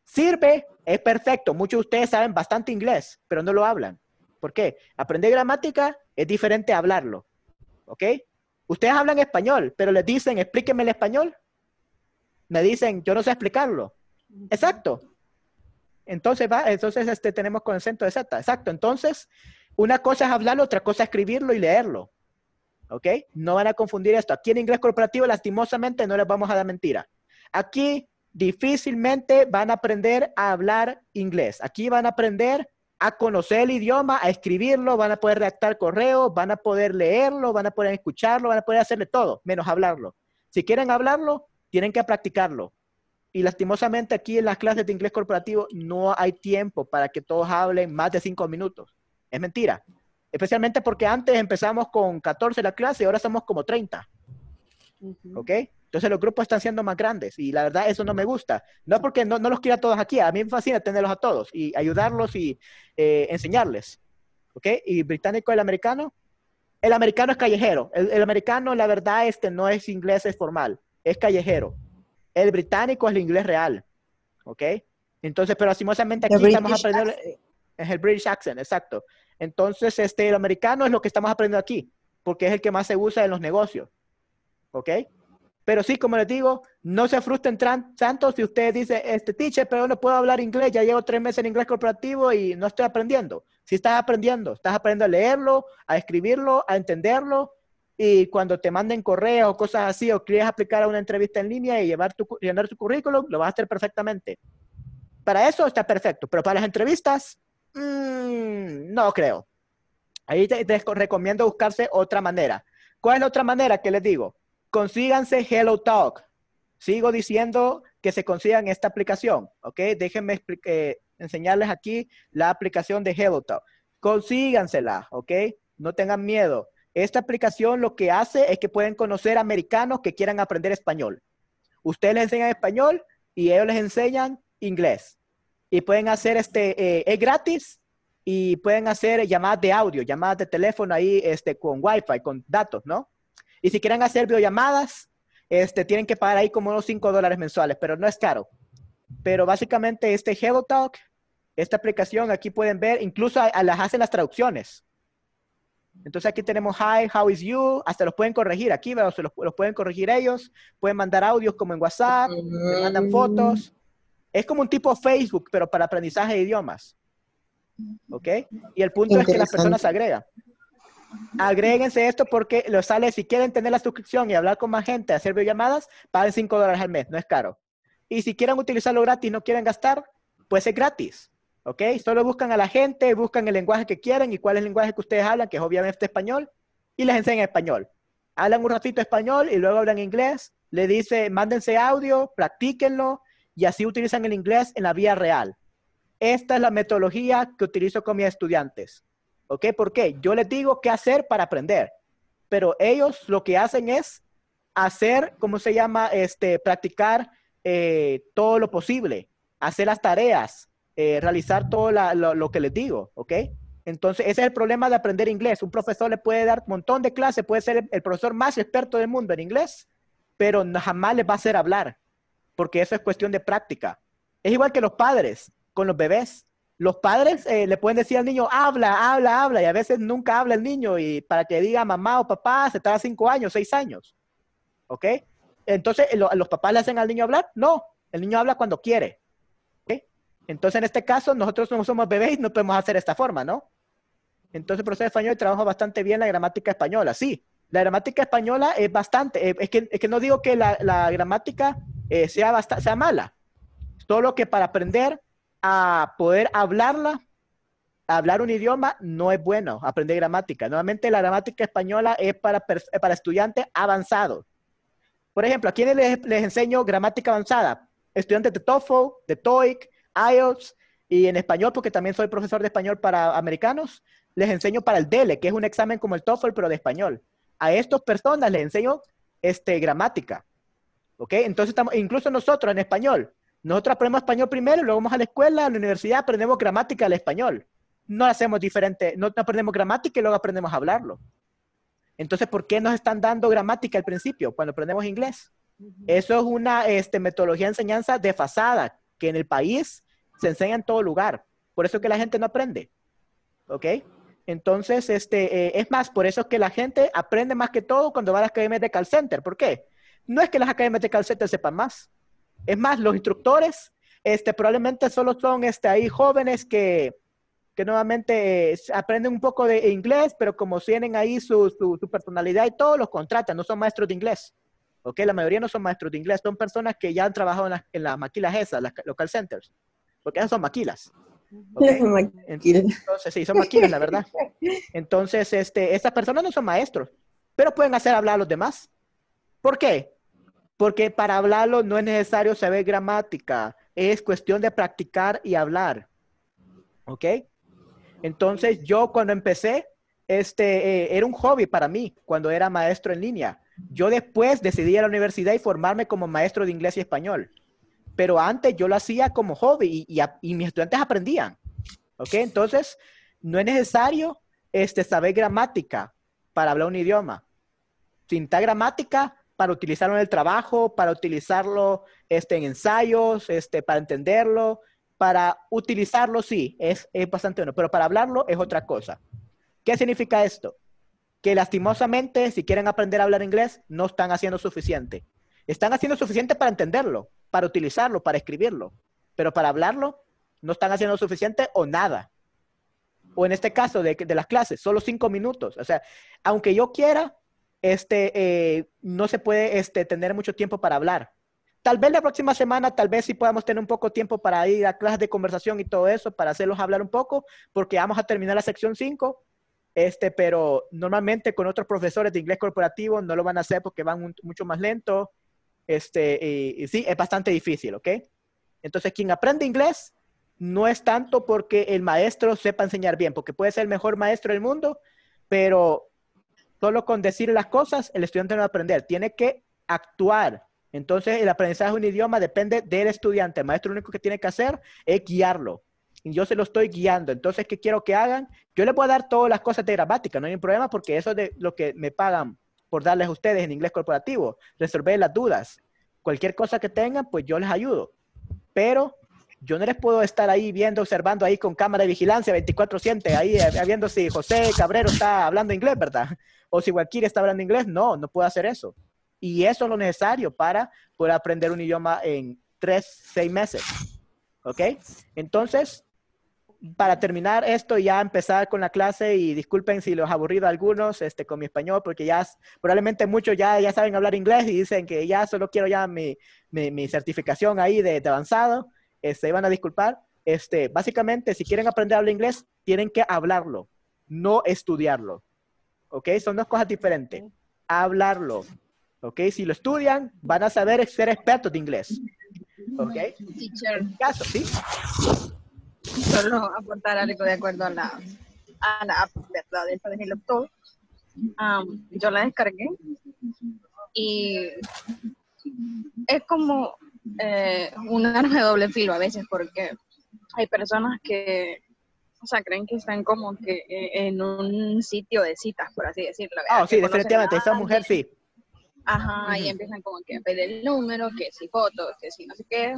Sirve, es perfecto. Muchos de ustedes saben bastante inglés, pero no lo hablan. ¿Por qué? Aprender gramática es diferente a hablarlo. ¿Ok? Ustedes hablan español, pero les dicen, explíquenme el español. Me dicen, yo no sé explicarlo. Exacto. Entonces, va, entonces este, tenemos concepto de Z. Exacto. Entonces, una cosa es hablarlo, otra cosa es escribirlo y leerlo. ¿Ok? No van a confundir esto. Aquí en inglés corporativo, lastimosamente, no les vamos a dar mentira. Aquí difícilmente van a aprender a hablar inglés. Aquí van a aprender a conocer el idioma, a escribirlo, van a poder redactar correos, van a poder leerlo, van a poder escucharlo, van a poder hacerle todo, menos hablarlo. Si quieren hablarlo, tienen que practicarlo. Y lastimosamente aquí en las clases de inglés corporativo no hay tiempo para que todos hablen más de cinco minutos. Es mentira. Especialmente porque antes empezamos con 14 la clase y ahora somos como 30. ¿Ok? Entonces los grupos están siendo más grandes y la verdad eso no me gusta. No porque no, no los quiera todos aquí, a mí me fascina tenerlos a todos y ayudarlos y eh, enseñarles. ¿Ok? Y británico, el americano, el americano es callejero. El, americano, la verdad, este no es inglés, es formal, es callejero. El británico es el inglés real. ¿Ok? Entonces, pero lastimosamente aquí estamos aprendiendo. Es el British accent, exacto. Entonces, este, el americano es lo que estamos aprendiendo aquí, porque es el que más se usa en los negocios. ¿Ok? Pero sí, como les digo, no se frustren tanto si usted dice, este teacher, pero no puedo hablar inglés, ya llevo tres meses en inglés corporativo y no estoy aprendiendo. Si estás aprendiendo, estás aprendiendo a leerlo, a escribirlo, a entenderlo, y cuando te manden correo o cosas así, o quieres aplicar a una entrevista en línea y llevar tu, llenar tu currículum, lo vas a hacer perfectamente. Para eso está perfecto, pero para las entrevistas, mm, no creo. Ahí te, te recomiendo buscarse otra manera. ¿Cuál es la otra manera que les digo? consíganse Hello Talk. Sigo diciendo que se consigan esta aplicación, ¿ok? Déjenme eh, enseñarles aquí la aplicación de Hello Talk. Consígansela, ¿ok? No tengan miedo. Esta aplicación lo que hace es que pueden conocer americanos que quieran aprender español. Ustedes les enseñan español y ellos les enseñan inglés. Y pueden hacer este, eh, es gratis y pueden hacer llamadas de audio, llamadas de teléfono ahí este, con Wi-Fi, con datos, ¿no? Y si quieren hacer videollamadas, este, tienen que pagar ahí como unos 5 dólares mensuales, pero no es caro. Pero básicamente este HelloTalk, esta aplicación, aquí pueden ver, incluso a, las hacen las traducciones. Entonces aquí tenemos hi, how is you, hasta los pueden corregir aquí, los, pueden corregir ellos, pueden mandar audios como en WhatsApp, mandan fotos. Es como un tipo Facebook, pero para aprendizaje de idiomas. ¿Ok? Y el punto es que las personas se agregan agréguense esto porque lo sale, si quieren tener la suscripción y hablar con más gente, hacer videollamadas, pagan 5 dólares al mes, no es caro. Y si quieren utilizarlo gratis, no quieren gastar, pues es gratis. ¿Ok? Solo buscan a la gente, buscan el lenguaje que quieren y cuál es el lenguaje que ustedes hablan, que es obviamente español, y les enseñan español. Hablan un ratito español y luego hablan inglés. Le dice, mándense audio, practíquenlo y así utilizan el inglés en la vía real. Esta es la metodología que utilizo con mis estudiantes. ¿Ok? qué? yo les digo qué hacer para aprender, pero ellos lo que hacen es hacer, ¿cómo se llama? Este, practicar eh, todo lo posible, hacer las tareas, eh, realizar todo lo, que les digo, ¿ok? Entonces, ese es el problema de aprender inglés. Un profesor le puede dar un montón de clases, puede ser el, profesor más experto del mundo en inglés, pero jamás les va a hacer hablar, porque eso es cuestión de práctica. Es igual que los padres con los bebés los padres eh, le pueden decir al niño, habla, habla, habla, y a veces nunca habla el niño, y para que diga mamá o papá, se tarda cinco años, seis años. ¿Ok? Entonces, ¿los papás le hacen al niño hablar? No, el niño habla cuando quiere. ¿Ok? Entonces, en este caso, nosotros no somos bebés y no podemos hacer esta forma, ¿no? Entonces, el profesor español trabaja bastante bien la gramática española, sí. La gramática española es bastante, eh, es, que, no digo que la, gramática eh, sea, sea mala, solo que para aprender a poder hablarla, hablar un idioma no es bueno, aprender gramática. Normalmente la gramática española es para, para estudiantes avanzados. Por ejemplo, ¿a quiénes les, les, enseño gramática avanzada? Estudiantes de TOEFL, de TOEIC, IELTS y en español, porque también soy profesor de español para americanos, les enseño para el DELE, que es un examen como el TOEFL, pero de español. A estas personas les enseño este, gramática. ¿Ok? Entonces, estamos, incluso nosotros en español, nosotros aprendemos español primero, luego vamos a la escuela, a la universidad, aprendemos gramática del español. No hacemos diferente, no aprendemos gramática y luego aprendemos a hablarlo. Entonces, ¿por qué nos están dando gramática al principio cuando aprendemos inglés? Eso es una este, metodología de enseñanza desfasada que en el país se enseña en todo lugar. Por eso que la gente no aprende. ¿Ok? Entonces, este, eh, es más, por eso que la gente aprende más que todo cuando va a las academias de call center. ¿Por qué? No es que las academias de call center sepan más es más, los instructores este, probablemente solo son este, ahí jóvenes que, que nuevamente eh, aprenden un poco de inglés, pero como tienen ahí su, personalidad y todo, los contratan, no son maestros de inglés. ¿Ok? La mayoría no son maestros de inglés, son personas que ya han trabajado en, en las maquilas esas, las local centers. Porque esas son maquilas. Entonces, sí, son maquilas, la verdad. Entonces, este, estas personas no son maestros, pero pueden hacer hablar a los demás. ¿Por qué? Porque para hablarlo no es necesario saber gramática, es cuestión de practicar y hablar. ¿Ok? Entonces yo cuando empecé, este, eh, era un hobby para mí cuando era maestro en línea. Yo después decidí ir a la universidad y formarme como maestro de inglés y español. Pero antes yo lo hacía como hobby y, mis estudiantes aprendían. ¿Ok? Entonces, no es necesario este, saber gramática para hablar un idioma. Sin tal gramática, para utilizarlo en el trabajo, para utilizarlo este, en ensayos, este, para entenderlo, para utilizarlo sí, es, es bastante bueno, pero para hablarlo es otra cosa. ¿Qué significa esto? Que lastimosamente, si quieren aprender a hablar inglés, no están haciendo suficiente. Están haciendo suficiente para entenderlo, para utilizarlo, para escribirlo, pero para hablarlo no están haciendo suficiente o nada. O en este caso de, de las clases, solo cinco minutos. O sea, aunque yo quiera, este, eh, no se puede este, tener mucho tiempo para hablar. Tal vez la próxima semana, tal vez sí podamos tener un poco tiempo para ir a clases de conversación y todo eso, para hacerlos hablar un poco, porque vamos a terminar la sección 5, este, pero normalmente con otros profesores de inglés corporativo no lo van a hacer porque van mucho más lento. Este, y, y, sí, es bastante difícil, ¿ok? Entonces, quien aprende inglés no es tanto porque el maestro sepa enseñar bien, porque puede ser el mejor maestro del mundo, pero Solo con decir las cosas, el estudiante no va a aprender. Tiene que actuar. Entonces, el aprendizaje de un idioma depende del estudiante. El maestro lo único que tiene que hacer es guiarlo. Y yo se lo estoy guiando. Entonces, ¿qué quiero que hagan? Yo les voy a dar todas las cosas de gramática, no hay problema, porque eso es de lo que me pagan por darles a ustedes en inglés corporativo. Resolver las dudas. Cualquier cosa que tengan, pues yo les ayudo. Pero yo no les puedo estar ahí viendo, observando ahí con cámara de vigilancia 24-7, ahí eh, eh, viendo si José Cabrero está hablando inglés, ¿verdad? O si Wakir está hablando inglés. No, no puedo hacer eso. Y eso es lo necesario para poder aprender un idioma en tres, seis meses. ¿Ok? Entonces, para terminar esto y ya empezar con la clase, y disculpen si los aburrido algunos este, con mi español, porque ya probablemente muchos ya, ya saben hablar inglés y dicen que ya solo quiero ya mi, mi, certificación ahí de avanzado se este, iban a disculpar. Este, básicamente, si quieren aprender a inglés, tienen que hablarlo, no estudiarlo. ¿Ok? Son dos cosas diferentes. Hablarlo. ¿Ok? Si lo estudian, van a saber ser expertos de inglés. Teacher. ¿sí? Solo apuntar algo de acuerdo a la, a la app, yo la descargué y es como eh, un arma de doble filo a veces porque hay personas que, o sea, creen que están como que eh, en un sitio de citas, por así decirlo. Ah, sí, definitivamente, esa mujer sí. Ajá, y empiezan como que a pedir el número, que si fotos, que si no sé qué.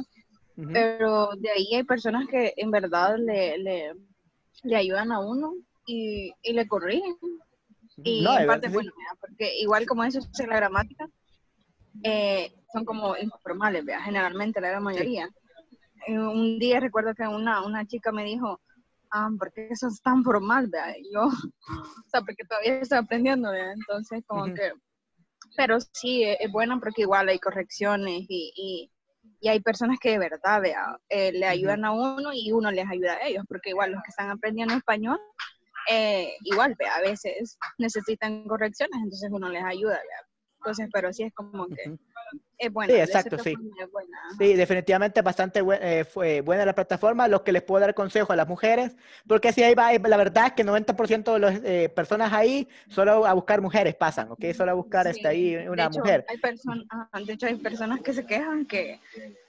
Pero de ahí hay personas que en verdad le, ayudan a uno y, le corrigen. Y parte, bueno, porque igual como eso es la gramática, eh, son como informales, ¿vea? generalmente la gran mayoría. Eh, un día recuerdo que una, chica me dijo, ah, ¿por qué eso es tan formal? ¿vea? yo, <laughs> o sea, porque todavía estoy aprendiendo, ¿vea? entonces como que, pero sí, e, es, bueno porque igual hay correcciones y, hay personas que de verdad, vea, eh, le ayudan a uno y uno les ayuda a ellos, porque igual los que están aprendiendo español, eh, igual, vea, a veces necesitan correcciones, entonces uno les ayuda, vea. Entonces, pero sí es como que es buena. Sí, exacto, sí. Sí, definitivamente bastante eh, fue buena la plataforma. Lo que les puedo dar consejo a las mujeres, porque si ahí va, eh, la verdad es que 90% de las eh, personas ahí solo a buscar mujeres pasan, ¿ok? Solo a buscar este, ahí una mujer. Hay de hecho, hay personas que se quejan que,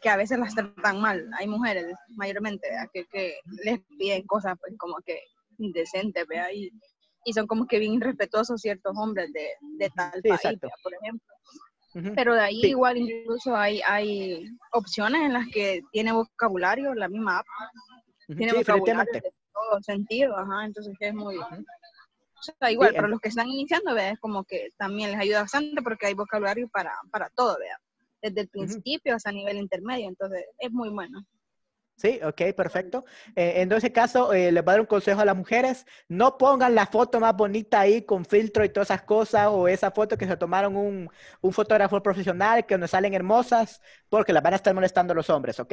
que, a veces las tratan mal. Hay mujeres, mayormente, que, que les piden cosas pues, como que indecentes, ve y, y son como que bien irrespetuosos ciertos hombres de, tal país, por ejemplo. Pero de ahí igual incluso hay, hay opciones en las que tiene vocabulario, la misma app. Tiene vocabulario de todo sentido, ajá, entonces es muy... O sea, igual, pero para los que están iniciando, vea, es como que también les ayuda bastante porque hay vocabulario para, todo, vea, desde el principio hasta nivel intermedio, entonces es muy bueno. Sí, ok, perfecto. Eh, en ese caso, eh, les voy a dar un consejo a las mujeres. No pongan la foto más bonita ahí con filtro y todas esas cosas o esa foto que se tomaron un, fotógrafo profesional que nos salen hermosas porque las van a estar molestando los hombres, ¿ok?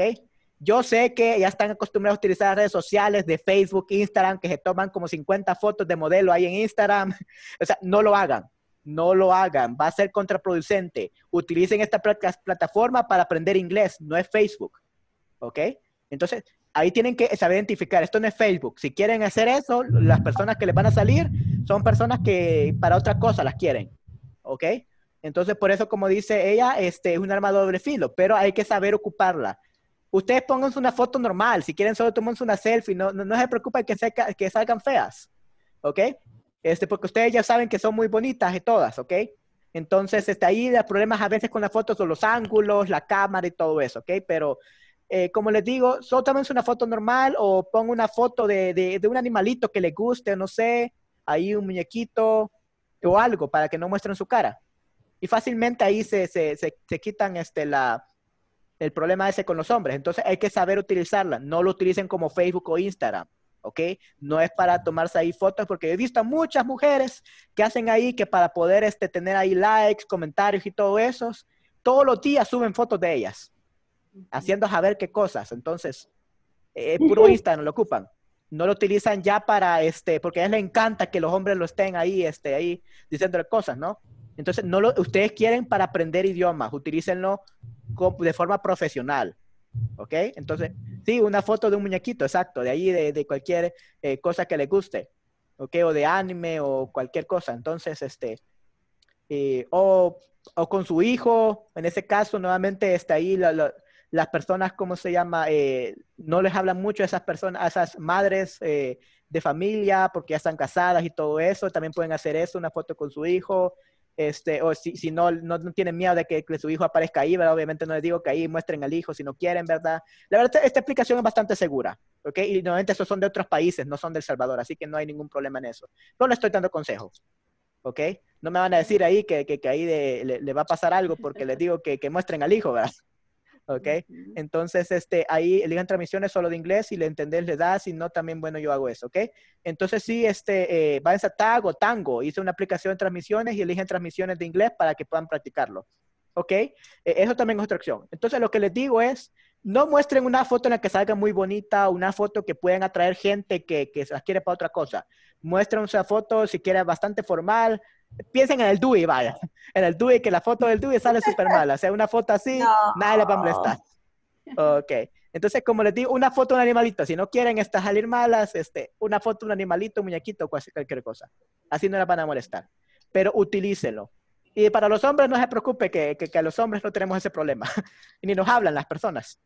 Yo sé que ya están acostumbrados a utilizar redes sociales de Facebook, Instagram, que se toman como 50 fotos de modelo ahí en Instagram. <laughs> o sea, no lo hagan no lo hagan, va a ser contraproducente. Utilicen esta plataforma para aprender inglés, no es Facebook. ¿Ok? Entonces, ahí tienen que saber identificar. Esto no es Facebook. Si quieren hacer eso, las personas que les van a salir son personas que para otra cosa las quieren. ¿Ok? Entonces, por eso, como dice ella, este, es un arma de doble filo, pero hay que saber ocuparla. Ustedes pónganse una foto normal. Si quieren, solo tómense una selfie. No, no, se preocupen que, que salgan feas. ¿Ok? Este, porque ustedes ya saben que son muy bonitas y todas, ¿ok? Entonces, está ahí los problemas a veces con las fotos son los ángulos, la cámara y todo eso, ¿ok? Pero eh, como les digo, solo tómense una foto normal o pongo una foto de, de, un animalito que les guste, no sé, ahí un muñequito o algo para que no muestren su cara. Y fácilmente ahí se, se, se, quitan este, la, el problema ese con los hombres. Entonces hay que saber utilizarla. No lo utilicen como Facebook o Instagram. ¿ok? No es para tomarse ahí fotos, porque he visto a muchas mujeres que hacen ahí que para poder este, tener ahí likes, comentarios y todo eso, todos los días suben fotos de ellas haciendo saber qué cosas. Entonces, eh, puro no lo ocupan. No lo utilizan ya para, este, porque a ellos le encanta que los hombres lo estén ahí, este, ahí, diciéndole cosas, ¿no? Entonces, no lo, ustedes quieren para aprender idiomas, utilícenlo de forma profesional, ¿ok? Entonces, sí, una foto de un muñequito, exacto, de ahí, de, de cualquier eh, cosa que les guste, ¿ok? O de anime o cualquier cosa. Entonces, este, eh, o, con su hijo, en ese caso, nuevamente, está ahí las personas, ¿cómo se llama? Eh, no les hablan mucho a esas personas, esas madres eh, de familia porque ya están casadas y todo eso. También pueden hacer eso, una foto con su hijo. Este, o si, no, no, tienen miedo de que, su hijo aparezca ahí, ¿verdad? Obviamente no les digo que ahí muestren al hijo si no quieren, ¿verdad? La verdad, esta, explicación es bastante segura, ¿ok? Y normalmente esos son de otros países, no son del Salvador, así que no hay ningún problema en eso. No le estoy dando consejos, ¿ok? No me van a decir ahí que, ahí le, le, va a pasar algo porque les digo que, muestren al hijo, ¿verdad? ¿ok? Entonces, este, ahí eligen transmisiones solo de inglés, y le entendés le das, y no, también, bueno, yo hago eso, ¿ok? Entonces, sí, este, eh, va a Tag o Tango, hice una aplicación de transmisiones y eligen transmisiones de inglés para que puedan practicarlo, ¿ok? E, eso también es otra opción. Entonces, lo que les digo es, no muestren una foto en la que salga muy bonita, una foto que puedan atraer gente que, que las quiere para otra cosa. Muestren una foto, si quieren, bastante formal, piensen en el Dewey, vaya. En el Dewey, que la foto del Dewey sale súper mala. O sea, una foto así, no. nadie la va a molestar. Ok. Entonces, como les digo, una foto de un animalito. Si no quieren estas salir malas, este, una foto de un animalito, un muñequito, cualquier cosa. Así no la van a molestar. Pero utilícelo. Y para los hombres, no se preocupe que, que, que a los hombres no tenemos ese problema. <laughs> Ni nos hablan las personas.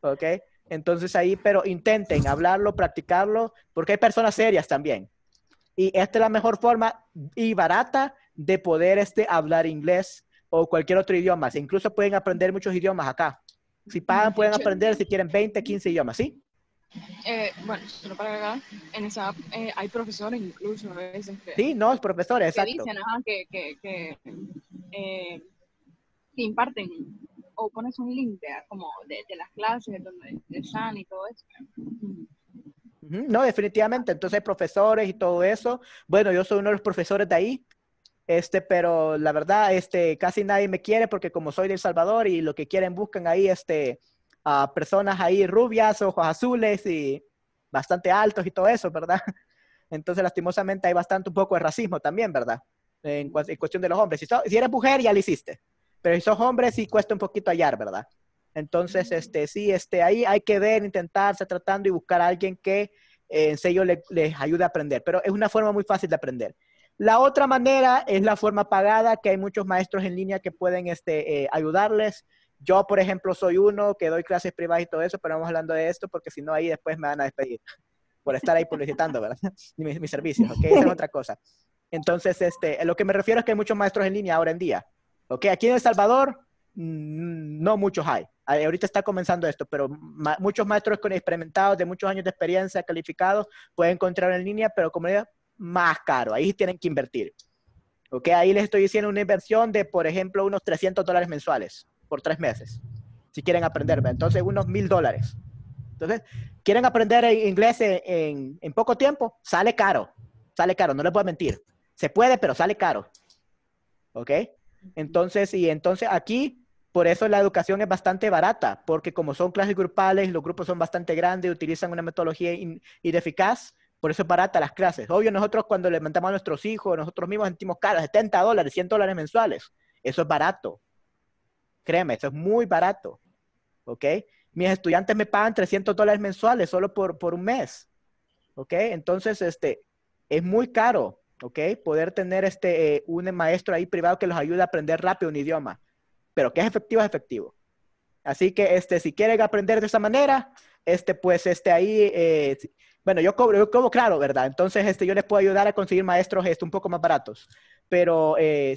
Ok. Entonces ahí, pero intenten hablarlo, practicarlo, porque hay personas serias también. Y esta es la mejor forma y barata de poder este, hablar inglés o cualquier otro idioma. Si incluso pueden aprender muchos idiomas acá. Si pagan, pueden aprender si quieren 20, 15 idiomas, ¿sí? Eh, bueno, solo para acá, en esa app eh, hay profesores incluso a sí, no, profesores, que Dicen, que, que, eh, que, imparten o pones un link de, como de, de las clases donde están y todo eso. No, definitivamente. Entonces, profesores y todo eso. Bueno, yo soy uno de los profesores de ahí, este, pero la verdad, este, casi nadie me quiere porque como soy del Salvador y lo que quieren buscan ahí, este, a personas ahí rubias, ojos azules y bastante altos y todo eso, ¿verdad? <laughs> Entonces, lastimosamente, hay bastante un poco de racismo también, ¿verdad? En, cuestión de los hombres. Si, si eres mujer, ya lo hiciste. Pero si sos hombre, sí cuesta un poquito hallar, ¿verdad? Entonces, mm. este, sí, este, ahí hay que ver, intentarse tratando y buscar a alguien que eh, en serio les ayude a aprender. Pero es una forma muy fácil de aprender. La otra manera es la forma pagada, que hay muchos maestros en línea que pueden este, eh, ayudarles. Yo, por ejemplo, soy uno que doy clases privadas y todo eso, pero vamos hablando de esto porque si no, ahí después me van a despedir <laughs> por estar ahí publicitando, ¿verdad? <laughs> Mis, servicios, Esa es otra cosa. Entonces, este, lo que me refiero es que hay muchos maestros en línea ahora en día, Okay, Aquí en El Salvador, mm, no muchos hay ahorita está comenzando esto, pero muchos maestros con experimentados de muchos años de experiencia, calificados, pueden encontrar en línea, pero como digo, más caro, ahí tienen que invertir. ¿Ok? Ahí les estoy diciendo una inversión de, por ejemplo, unos 300 dólares mensuales por tres meses, si quieren aprender, entonces unos mil dólares. Entonces, quieren aprender inglés en, en poco tiempo, sale caro, sale caro, no les puedo mentir. Se puede, pero sale caro. ¿Ok? Entonces, y entonces aquí por eso la educación es bastante barata, porque como son clases grupales, los grupos son bastante grandes, utilizan una metodología ineficaz, por eso es barata las clases. Obvio, nosotros cuando le mandamos a nuestros hijos, nosotros mismos sentimos caras, 70 dólares, 100 dólares mensuales. Eso es barato. Créeme, eso es muy barato. ¿Ok? Mis estudiantes me pagan 300 dólares mensuales solo por, un mes. ¿Ok? Entonces, este, es muy caro. ¿Ok? Poder tener este, eh, un maestro ahí privado que los ayude a aprender rápido un idioma pero que es efectivo, es efectivo. Así que este, si quieren aprender de esa manera, este, pues este, ahí, eh, bueno, yo cobro, yo cobro, claro, ¿verdad? Entonces, este, yo les puedo ayudar a conseguir maestros este, un poco más baratos. Pero eh,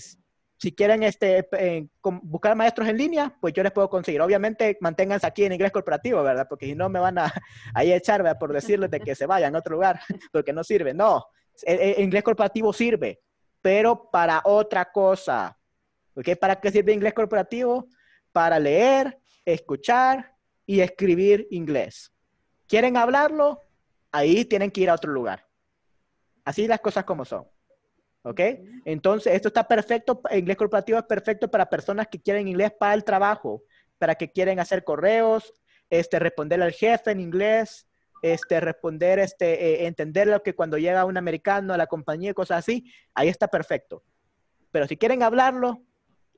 si quieren este, eh, buscar maestros en línea, pues yo les puedo conseguir. Obviamente, manténganse aquí en inglés corporativo, ¿verdad? Porque si no, me van a, <laughs> ahí echar, Por decirles de que se vayan a otro lugar, <laughs> porque no sirve. No, e, e, inglés corporativo sirve, pero para otra cosa, ¿Para qué sirve inglés corporativo? Para leer, escuchar y escribir inglés. ¿Quieren hablarlo? Ahí tienen que ir a otro lugar. Así las cosas como son. ¿Ok? Entonces, esto está perfecto, inglés corporativo es perfecto para personas que quieren inglés para el trabajo, para que quieren hacer correos, este, responder al jefe en inglés, este, responder, este, eh, entender lo que cuando llega un americano a la compañía, cosas así, ahí está perfecto. Pero si quieren hablarlo,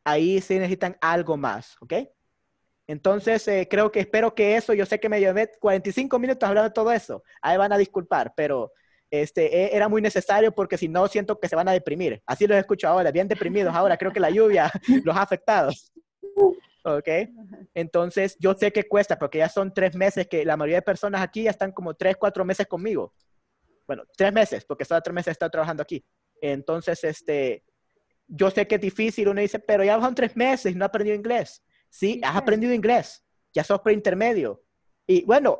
ahí sí necesitan algo más, ¿ok? Entonces, eh, creo que espero que eso, yo sé que me llevé 45 minutos hablando de todo eso, ahí van a disculpar, pero este, e, era muy necesario porque si no, siento que se van a deprimir. Así los escucho ahora, bien deprimidos ahora, creo que la lluvia <laughs> los ha afectado. ¿Ok? Entonces, yo sé que cuesta, porque ya son tres meses que la mayoría de personas aquí ya están como tres, cuatro meses conmigo. Bueno, tres meses, porque solo tres meses he estado trabajando aquí. Entonces, este, yo sé que es difícil, uno dice, pero ya son tres meses y no ha aprendido inglés. Sí, has aprendido inglés, ya sos preintermedio. Y bueno,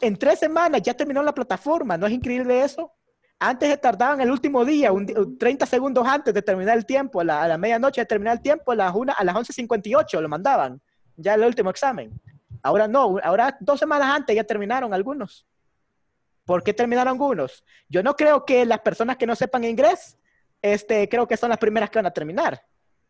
en tres semanas ya terminó la plataforma, ¿no es increíble eso? Antes se tardaban el último día, 30 segundos antes de terminar el tiempo, a la, medianoche de terminar el tiempo, a las, una, a las 11.58 lo mandaban, ya el último examen. Ahora no, ahora dos semanas antes ya terminaron algunos. ¿Por qué terminaron algunos? Yo no creo que las personas que no sepan inglés este, creo que son las primeras que van a terminar.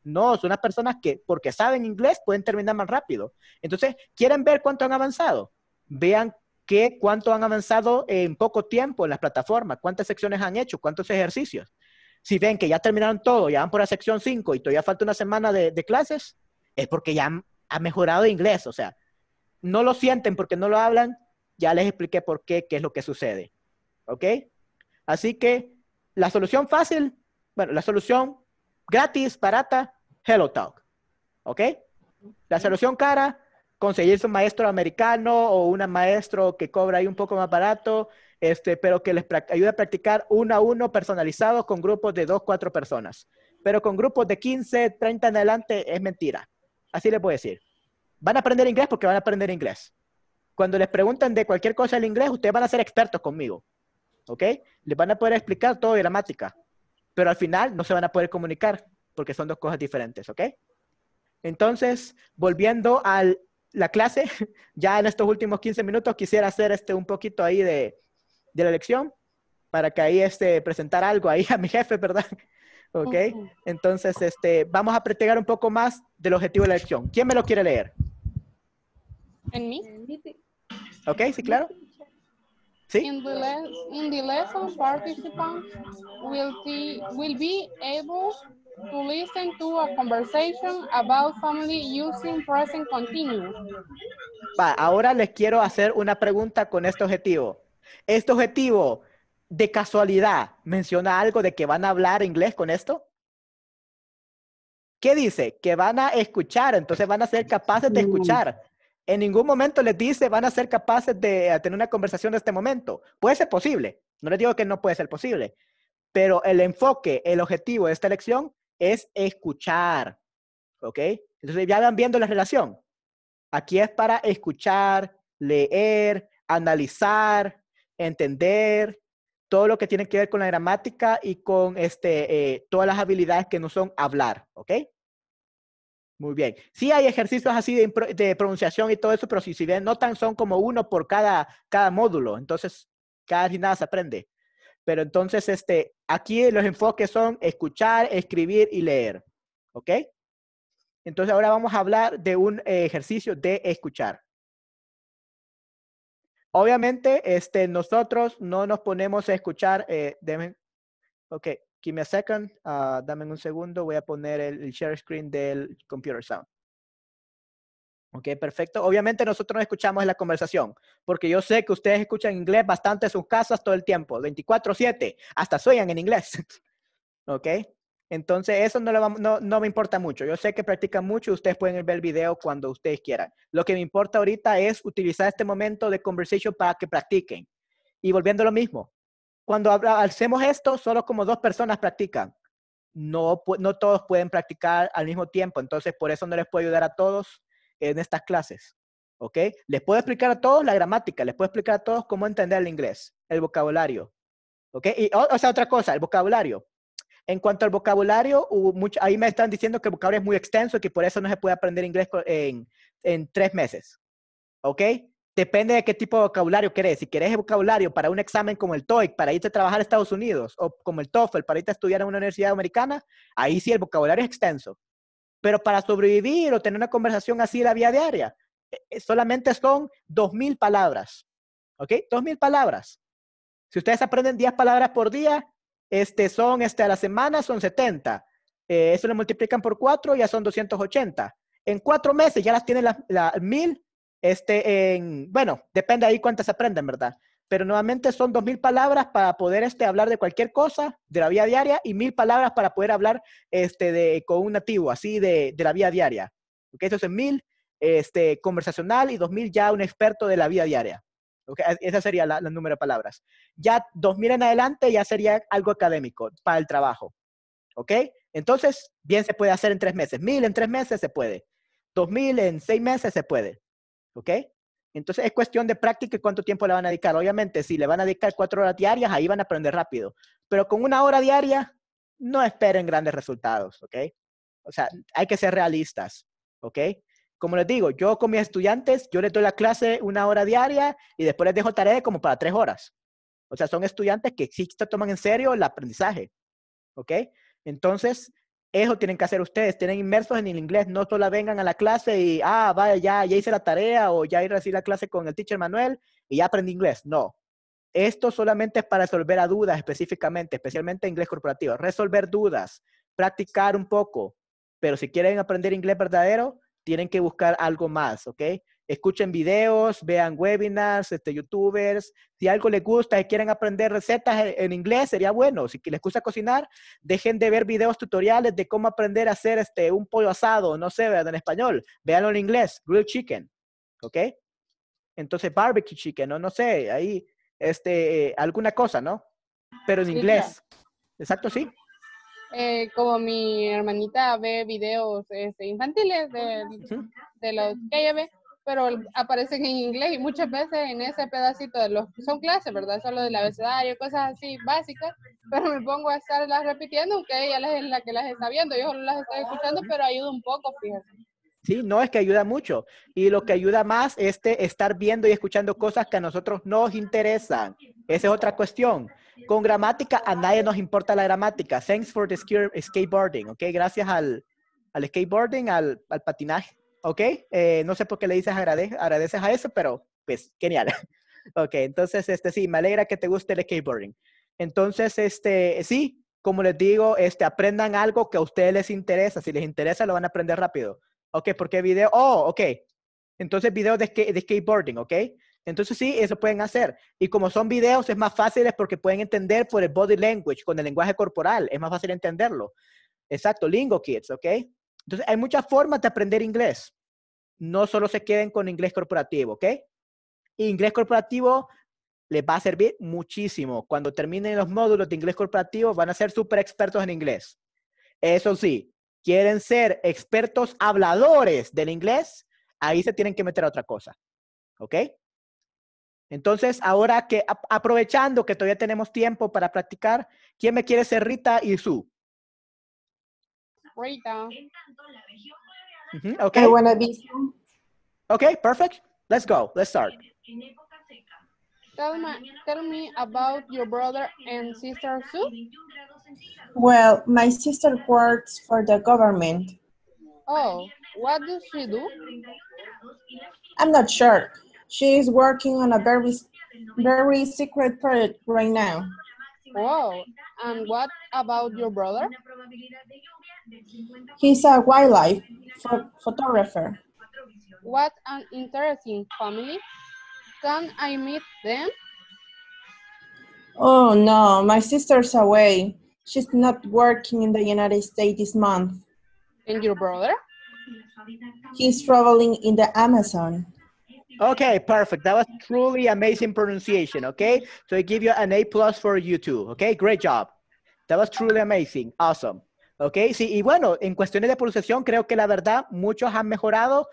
No, son las personas que, porque saben inglés, pueden terminar más rápido. Entonces, ¿quieren ver cuánto han avanzado? Vean qué, cuánto han avanzado en poco tiempo en las plataformas, cuántas secciones han hecho, cuántos ejercicios. Si ven que ya terminaron todo, ya van por la sección 5 y todavía falta una semana de, clases, es porque ya han, mejorado de inglés. O sea, no lo sienten porque no lo hablan, ya les expliqué por qué, qué es lo que sucede. ¿Ok? Así que la solución fácil, bueno, la solución gratis, barata, HelloTalk. ¿Ok? La solución cara, conseguirse un maestro americano o un maestro que cobra ahí un poco más barato, este, pero que les ayude a practicar uno a uno personalizado con grupos de dos, cuatro personas. Pero con grupos de 15, 30 en adelante es mentira. Así les puedo decir. Van a aprender inglés porque van a aprender inglés. Cuando les preguntan de cualquier cosa el inglés, ustedes van a ser expertos conmigo. ¿Ok? Les van a poder explicar todo de gramática pero al final no se van a poder comunicar porque son dos cosas diferentes, ¿ok? Entonces, volviendo a la clase, <laughs> ya en estos últimos 15 minutos quisiera hacer este un poquito ahí de, la lección para que ahí este, presentar algo ahí a mi jefe, ¿verdad? <laughs> ¿Ok? Entonces, este, vamos a pretegar un poco más del objetivo de la lección. ¿Quién me lo quiere leer? ¿En mí? ¿Ok? ¿Sí, claro? In the, lesson, participants will, will be able to listen to a conversation about family using present continuous. ahora les quiero hacer una pregunta con este objetivo. ¿Este objetivo de casualidad menciona algo de que van a hablar inglés con esto? ¿Qué dice? Que van a escuchar, entonces van a ser capaces de mm. escuchar en ningún momento les dice van a ser capaces de eh, tener una conversación en este momento. Puede ser posible, no les digo que no puede ser posible, pero el enfoque, el objetivo de esta lección es escuchar, ¿ok? Entonces ya van viendo la relación. Aquí es para escuchar, leer, analizar, entender todo lo que tiene que ver con la gramática y con este, eh, todas las habilidades que no son hablar, ¿ok? Muy bien. Sí hay ejercicios así de, pronunciación y todo eso, pero si, si no tan son como uno por cada, cada módulo. Entonces, cada nada se aprende. Pero entonces, este, aquí los enfoques son escuchar, escribir y leer. ¿Ok? Entonces, ahora vamos a hablar de un eh, ejercicio de escuchar. Obviamente, este, nosotros no nos ponemos a escuchar. Eh, ok. Give me a second. Ah, dame un segundo. Voy a poner el, share screen del computer sound. Ok, perfecto. Obviamente nosotros no escuchamos la conversación, porque yo sé que ustedes escuchan inglés bastante en sus casas todo el tiempo, 24/7, hasta sueñan en inglés. <laughs> ok, entonces eso no, me importa mucho. Yo sé que practican mucho ustedes pueden ver el video cuando ustedes quieran. Lo que me importa ahorita es utilizar este momento de conversación para que practiquen. Y volviendo a lo mismo, cuando hacemos esto, solo como dos personas practican. No, no todos pueden practicar al mismo tiempo, entonces por eso no les puedo ayudar a todos en estas clases. ¿Ok? Les puedo explicar a todos la gramática, les puedo explicar a todos cómo entender el inglés, el vocabulario. ¿Ok? Y, o, sea, otra cosa, el vocabulario. En cuanto al vocabulario, ahí me están diciendo que el vocabulario es muy extenso y que por eso no se puede aprender inglés en, en tres meses. ¿Ok? Depende de qué tipo de vocabulario querés. Si querés vocabulario para un examen como el TOEIC, para irte a trabajar a Estados Unidos, o como el TOEFL, para irte a estudiar en una universidad americana, ahí sí el vocabulario es extenso. Pero para sobrevivir o tener una conversación así la vía diaria, eh, solamente son 2.000 palabras. ¿Ok? 2.000 palabras. Si ustedes aprenden 10 palabras por día, este, son este, a la semana son 70. Eh, eso lo multiplican por 4, ya son 280. En cuatro meses ya las tienen las 1.000 este, bueno, depende ahí cuántas aprenden, ¿verdad? Pero nuevamente son dos mil palabras para poder este, hablar de cualquier cosa de la vida diaria y mil palabras para poder hablar este, de, con un nativo, así de, la vida diaria. Eso es mil este, conversacional y dos mil ya un experto de la vida diaria. Okay, esa sería la, número de palabras. Ya dos mil en adelante ya sería algo académico para el trabajo. ¿Ok? Entonces, bien se puede hacer en tres meses. Mil en tres meses se puede. Dos mil en seis meses se puede. ¿ok? Entonces es cuestión de práctica y cuánto tiempo le van a dedicar. Obviamente, si le van a dedicar cuatro horas diarias, ahí van a aprender rápido. Pero con una hora diaria, no esperen grandes resultados, ¿ok? O sea, hay que ser realistas, ¿ok? Como les digo, yo con mis estudiantes, yo les doy la clase una hora diaria y después les dejo tarea como para tres horas. O sea, son estudiantes que sí toman en serio el aprendizaje, ¿ok? Entonces, eso tienen que hacer ustedes, tienen inmersos en el inglés, no solo vengan a la clase y, ah, vaya, ya, ya hice la tarea o ya ir a la clase con el teacher Manuel y ya aprendí inglés. No. Esto solamente es para resolver a dudas específicamente, especialmente inglés corporativo. Resolver dudas, practicar un poco, pero si quieren aprender inglés verdadero, tienen que buscar algo más, ¿ok? escuchen videos, vean webinars, este, youtubers. Si algo les gusta y quieren aprender recetas en, inglés, sería bueno. Si les gusta cocinar, dejen de ver videos tutoriales de cómo aprender a hacer este, un pollo asado, no sé, en español. Veanlo en inglés, grilled chicken, ¿ok? Entonces, barbecue chicken, no, no sé, ahí, este, alguna cosa, ¿no? Pero en inglés. Exacto, sí. Eh, como mi hermanita ve videos este, infantiles de, de los que ella ve, pero aparecen en inglés y muchas veces en ese pedacito de los, son clases, ¿verdad? Solo del abecedario, cosas así básicas, pero me pongo a estarlas repitiendo, aunque ella es la que las está viendo, yo solo las estoy escuchando, pero ayuda un poco, fíjense. Sí, no, es que ayuda mucho. Y lo que ayuda más es este, estar viendo y escuchando cosas que a nosotros nos interesan. Esa es otra cuestión. Con gramática, a nadie nos importa la gramática. Thanks for the skateboarding, ¿ok? Gracias al, al skateboarding, al, al patinaje ¿ok? Eh, no sé por qué le dices agradeces a eso, pero pues genial. <laughs> ok, entonces, este, sí, me alegra que te guste el skateboarding. Entonces, este, sí, como les digo, este, aprendan algo que a ustedes les interesa. Si les interesa, lo van a aprender rápido. Ok, porque video, oh, ok. Entonces, video de, skateboarding, ok. Entonces, sí, eso pueden hacer. Y como son videos, es más fácil porque pueden entender por el body language, con el lenguaje corporal. Es más fácil entenderlo. Exacto, Lingo Kids, ok. Entonces, hay muchas formas de aprender inglés. No solo se queden con inglés corporativo, ¿ok? Inglés corporativo les va a servir muchísimo. Cuando terminen los módulos de inglés corporativo, van a ser súper expertos en inglés. Eso sí, quieren ser expertos habladores del inglés, ahí se tienen que meter a otra cosa. ¿Ok? Entonces, ahora que aprovechando que todavía tenemos tiempo para practicar, ¿quién me quiere ser Rita y Su? breakdown. Mm -hmm. Okay. I wanna be Okay, perfect. Let's go. Let's start. Tell me, tell me about your brother and sister Sue. Well, my sister works for the government. Oh, what does she do? I'm not sure. She is working on a very, very secret project right now. Wow. And what about your brother? He's a wildlife photographer. What an interesting family. Can I meet them? Oh no, my sister's away. She's not working in the United States this month. And your brother? He's traveling in the Amazon. Okay, perfect. That was truly amazing pronunciation, okay? So I give you an A plus for you too, okay? Great job. That was truly amazing. Awesome. Ok, sí, y bueno, en cuestiones de pronunciación, creo que la verdad muchos han mejorado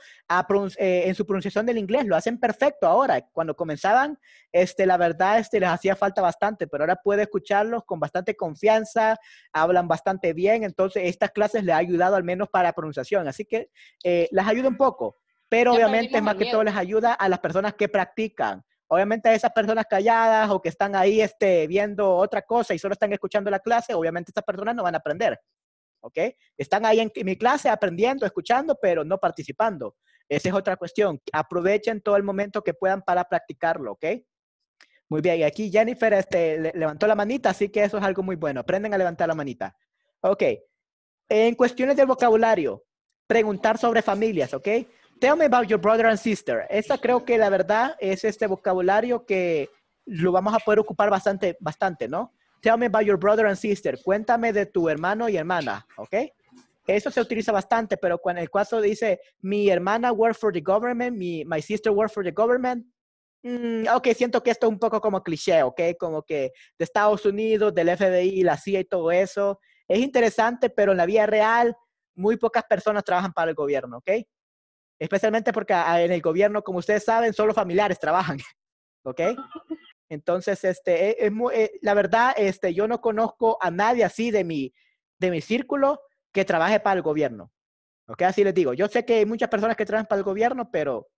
eh, en su pronunciación del inglés, lo hacen perfecto ahora. Cuando comenzaban, este, la verdad este, les hacía falta bastante, pero ahora puede escucharlos con bastante confianza, hablan bastante bien, entonces estas clases le ha ayudado al menos para pronunciación, así que eh, las ayuda un poco, pero obviamente más que todo les ayuda a las personas que practican. Obviamente a esas personas calladas o que están ahí este, viendo otra cosa y solo están escuchando la clase, obviamente estas personas no van a aprender. ¿ok? Están ahí en mi clase aprendiendo, escuchando, pero no participando. Esa es otra cuestión. Aprovechen todo el momento que puedan para practicarlo, ¿ok? Muy bien, y aquí Jennifer este, levantó la manita, así que eso es algo muy bueno. Aprenden a levantar la manita. Ok. En cuestiones del vocabulario, preguntar sobre familias, ¿ok? Tell me about your brother and sister. Esa creo que la verdad es este vocabulario que lo vamos a poder ocupar bastante, bastante, ¿no? Tell me about your brother and sister. Cuéntame de tu hermano y hermana, ¿ok? Eso se utiliza bastante, pero cuando el cuaso dice, mi hermana worked for the government, mi, my sister worked for the government, mm, ok, siento que esto es un poco como cliché, ok, como que de Estados Unidos, del FBI, la CIA y todo eso. Es interesante, pero en la vida real, muy pocas personas trabajan para el gobierno, ok. Especialmente porque en el gobierno, como ustedes saben, solo familiares trabajan, <laughs> ok. Entonces, este, e, es, eh, la verdad, este, yo no conozco a nadie así de mi, de mi círculo que trabaje para el gobierno. ¿Ok? Así les digo. Yo sé que hay muchas personas que trabajan para el gobierno, pero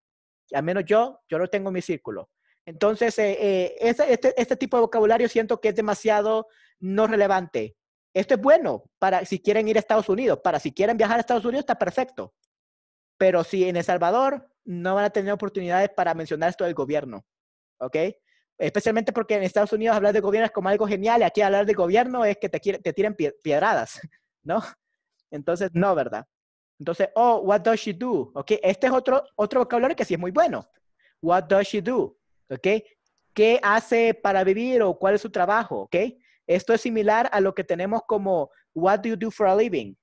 al menos yo, yo no tengo mi círculo. Entonces, eh, eh, este, este, tipo de vocabulario siento que es demasiado no relevante. Esto es bueno para si quieren ir a Estados Unidos, para si quieren viajar a Estados Unidos está perfecto. Pero si en El Salvador no van a tener oportunidades para mencionar esto del gobierno, ¿ok? especialmente porque en Estados Unidos hablar de gobierno es como algo genial, y aquí hablar de gobierno es que te, te tiren piedradas, <laughs> ¿no? Entonces, no, ¿verdad? Entonces, oh, what does she do? ¿Ok? Este es otro, otro vocabulario que sí es muy bueno. What does she do? ¿Ok? ¿Qué hace para vivir o cuál es su trabajo? ¿Ok? Esto es similar a lo que tenemos como what do you do for a living?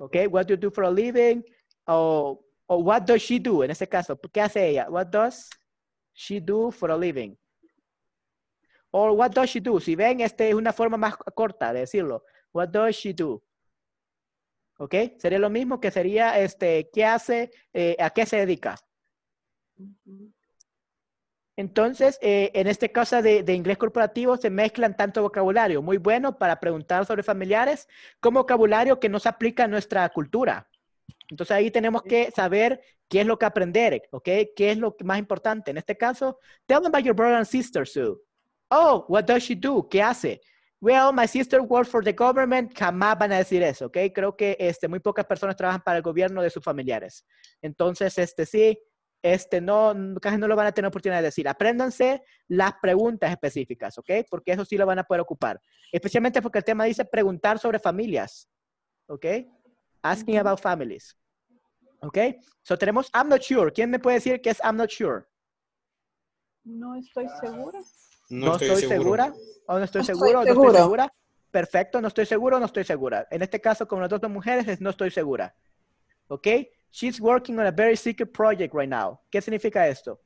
okay. What do you do for a living? O o what does she do? En este caso, ¿qué hace ella? What does she do for a living? O what does she do? Si ven, este es una forma más corta de decirlo. What does she do? ¿Ok? Sería lo mismo que sería, este, ¿qué hace? Eh, ¿A qué se dedica? Entonces, eh, en este caso de, inglés corporativo se mezclan tanto vocabulario muy bueno para preguntar sobre familiares como vocabulario que nos aplica a nuestra cultura. Entonces ahí tenemos que saber qué es lo que aprender, ¿ok? ¿Qué es lo más importante? En este caso, tell them about your brother and sister, Sue. Oh, what does she do? ¿Qué hace? Well, my sister works for the government. Jamás van a decir eso, ¿ok? Creo que este, muy pocas personas trabajan para el gobierno de sus familiares. Entonces, este sí, este no, casi no lo van a tener oportunidad de decir. Apréndanse las preguntas específicas, ¿ok? Porque eso sí lo van a poder ocupar. Especialmente porque el tema dice preguntar sobre familias, ¿ok? Asking about families. ¿Ok? So tenemos I'm not sure. ¿Quién me puede decir qué es I'm not sure? No estoy segura. No, estoy, segura. O no estoy, segura. seguro, No estoy segura. Perfecto. No estoy seguro. No estoy segura. En este caso, con las dos mujeres, es no estoy segura. ¿Ok? She's working on a very secret project right now. ¿Qué significa esto?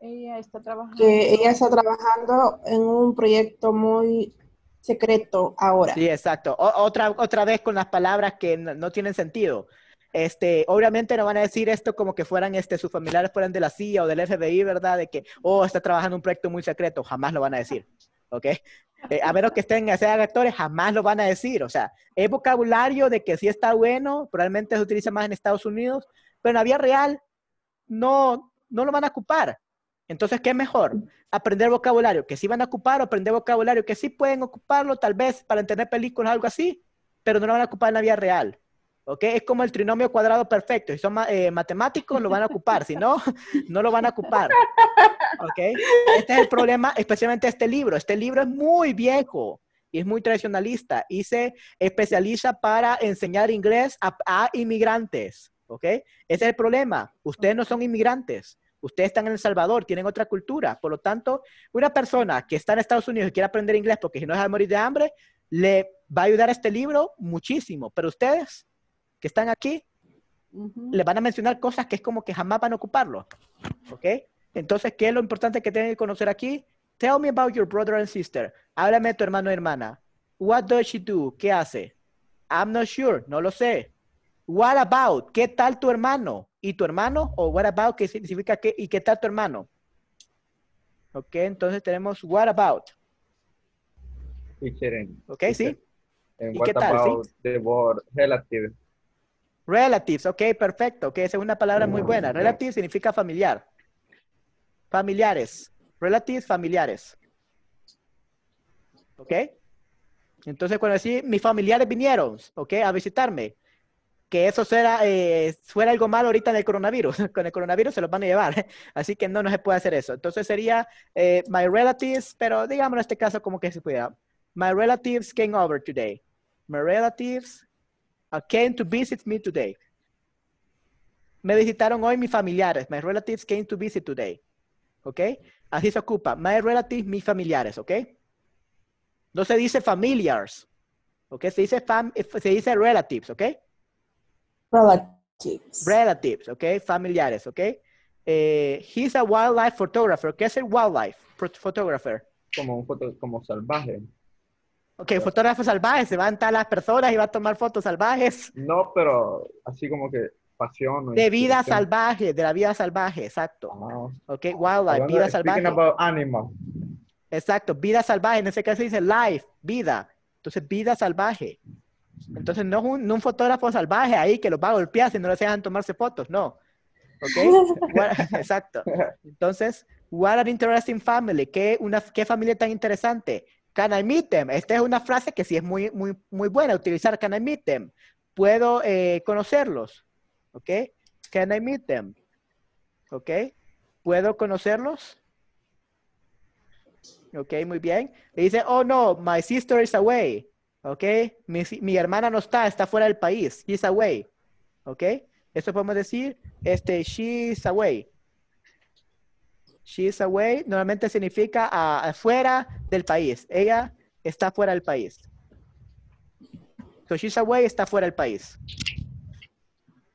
Ella está trabajando. ella está trabajando en un proyecto muy secreto ahora. Sí, exacto. otra, vez con las palabras que no, tienen sentido. Este, obviamente no van a decir esto como que fueran este, sus familiares fueran de la CIA o del FBI, ¿verdad? De que, oh, está trabajando un proyecto muy secreto. Jamás lo van a decir. ¿Ok? Eh, a menos que estén, sea actores, jamás lo van a decir. O sea, es vocabulario de que sí está bueno, probablemente se utiliza más en Estados Unidos, pero en la vida real no, no lo van a ocupar. Entonces, ¿qué es mejor? Aprender vocabulario que sí van a ocupar o aprender vocabulario que sí pueden ocuparlo, tal vez para entender películas o algo así, pero no lo van a ocupar en la vida real. ¿Ok? Es como el trinomio cuadrado perfecto. Si son eh, matemáticos, lo van a ocupar. Si no, <laughs> no lo van a ocupar. ¿Ok? Este es el problema, especialmente este libro. Este libro es muy viejo y es muy tradicionalista y se especializa para enseñar inglés a, a inmigrantes. ¿Ok? Ese es el problema. Ustedes no son inmigrantes Ustedes están en El Salvador, tienen otra cultura. Por lo tanto, una persona que está en Estados Unidos y quiere aprender inglés porque si no es a morir de hambre, le va a ayudar este libro muchísimo. Pero ustedes que están aquí, le les van a mencionar cosas que es como que jamás van a ocuparlo. ¿Ok? Entonces, ¿qué es lo importante que tienen que conocer aquí? Tell me about your brother and sister. Háblame de tu hermano o hermana. What does she do? ¿Qué hace? I'm not sure. No lo sé. What about? ¿Qué tal tu hermano? ¿y tu hermano? O what about, que significa qué, ¿y qué tal tu hermano? Ok, entonces tenemos what about. ok, sí. ¿Y qué tal? About The word Relatives, ok, perfecto. esa es una palabra muy mm, buena. Relatives significa familiar. Familiares. Relatives, familiares. ¿Ok? Entonces, cuando decís, mis familiares vinieron, ¿ok? A visitarme que eso fuera eh, algo malo ahorita en el coronavirus. <laughs> Con el coronavirus se los van a llevar. <laughs> Así que no, no se puede hacer eso. Entonces sería eh, My Relatives, pero digamos en este caso como que se pudiera. My relatives came over today. My relatives uh, came to visit me today. Me visitaron hoy mis familiares. My relatives came to visit today. ¿Ok? Así se ocupa. My relatives, mis familiares. ¿Ok? No se dice familiars. ¿Ok? Se dice, fam eh, se dice relatives. ¿Ok? Relatives. Relatives, ok. Familiares, ok. Eh, he's a wildlife photographer. ¿Qué es el wildlife photographer? Como un foto, como salvaje. Ok, fotógrafo salvaje. Se van a las personas y va a tomar fotos salvajes. No, pero así como que pasión. De vida salvaje, de la vida salvaje, exacto. Ah, ok, wildlife, vida salvaje. About animal. Exacto, vida salvaje. En ese caso dice life, vida. Entonces, vida salvaje. Entonces no es un, fotógrafo salvaje ahí que los va a golpear si no les dejan tomarse fotos, no. ¿Ok? <laughs> <laughs> Exacto. Entonces, what an interesting family. ¿Qué, una, familia tan interesante. Can I meet them? Esta es una frase que sí es muy, muy, muy buena utilizar. Can I meet them? Puedo eh, conocerlos. ¿Ok? Can I meet them? ¿Ok? ¿Puedo conocerlos? Ok, muy bien. Le dice, oh no, my sister is away. ¿ok? Mi, hermana no está, está fuera del país. She's away, ¿ok? Eso podemos decir, este, she's away. She's away normalmente significa afuera del país. Ella está fuera del país. So she's away está fuera del país.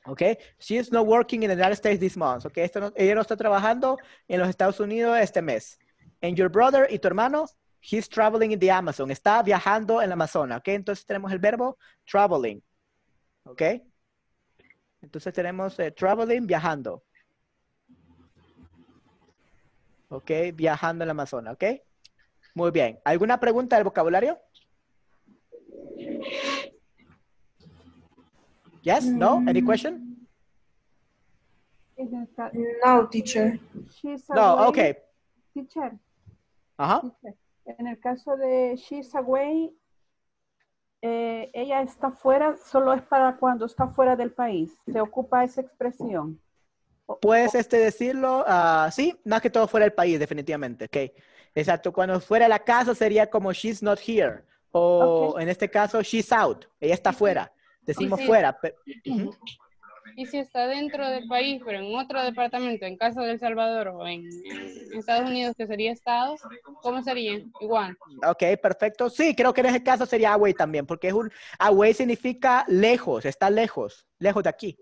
¿Ok? She's not working in the United States this month. ¿Ok? ella no está trabajando en los Estados Unidos este mes. And your brother y tu hermano He's traveling in the Amazon. Está viajando en la Amazona. ¿Ok? Entonces tenemos el verbo traveling. ¿Ok? Entonces tenemos eh, traveling, viajando. ¿Ok? Viajando en la Amazona. ¿Ok? Muy bien. ¿Alguna pregunta del vocabulario? Yes? No? Mm. Any question? No, teacher. no, okay. Teacher. Ajá en el caso de She's Away, eh, ella está fuera, solo es para cuando está fuera del país. Se ocupa esa expresión. Puedes este, decirlo, uh, sí, más que todo fuera del país, definitivamente. Okay. Exacto, cuando fuera de la casa sería como she's not here. O en este caso, she's out. Ella está fuera. Decimos fuera. Y si está dentro del país, pero en otro departamento, en caso de El Salvador o en, Estados Unidos, que sería Estado, ¿cómo sería? Igual. Ok, perfecto. Sí, creo que en ese caso sería away también, porque es un away significa lejos, está lejos, lejos de aquí.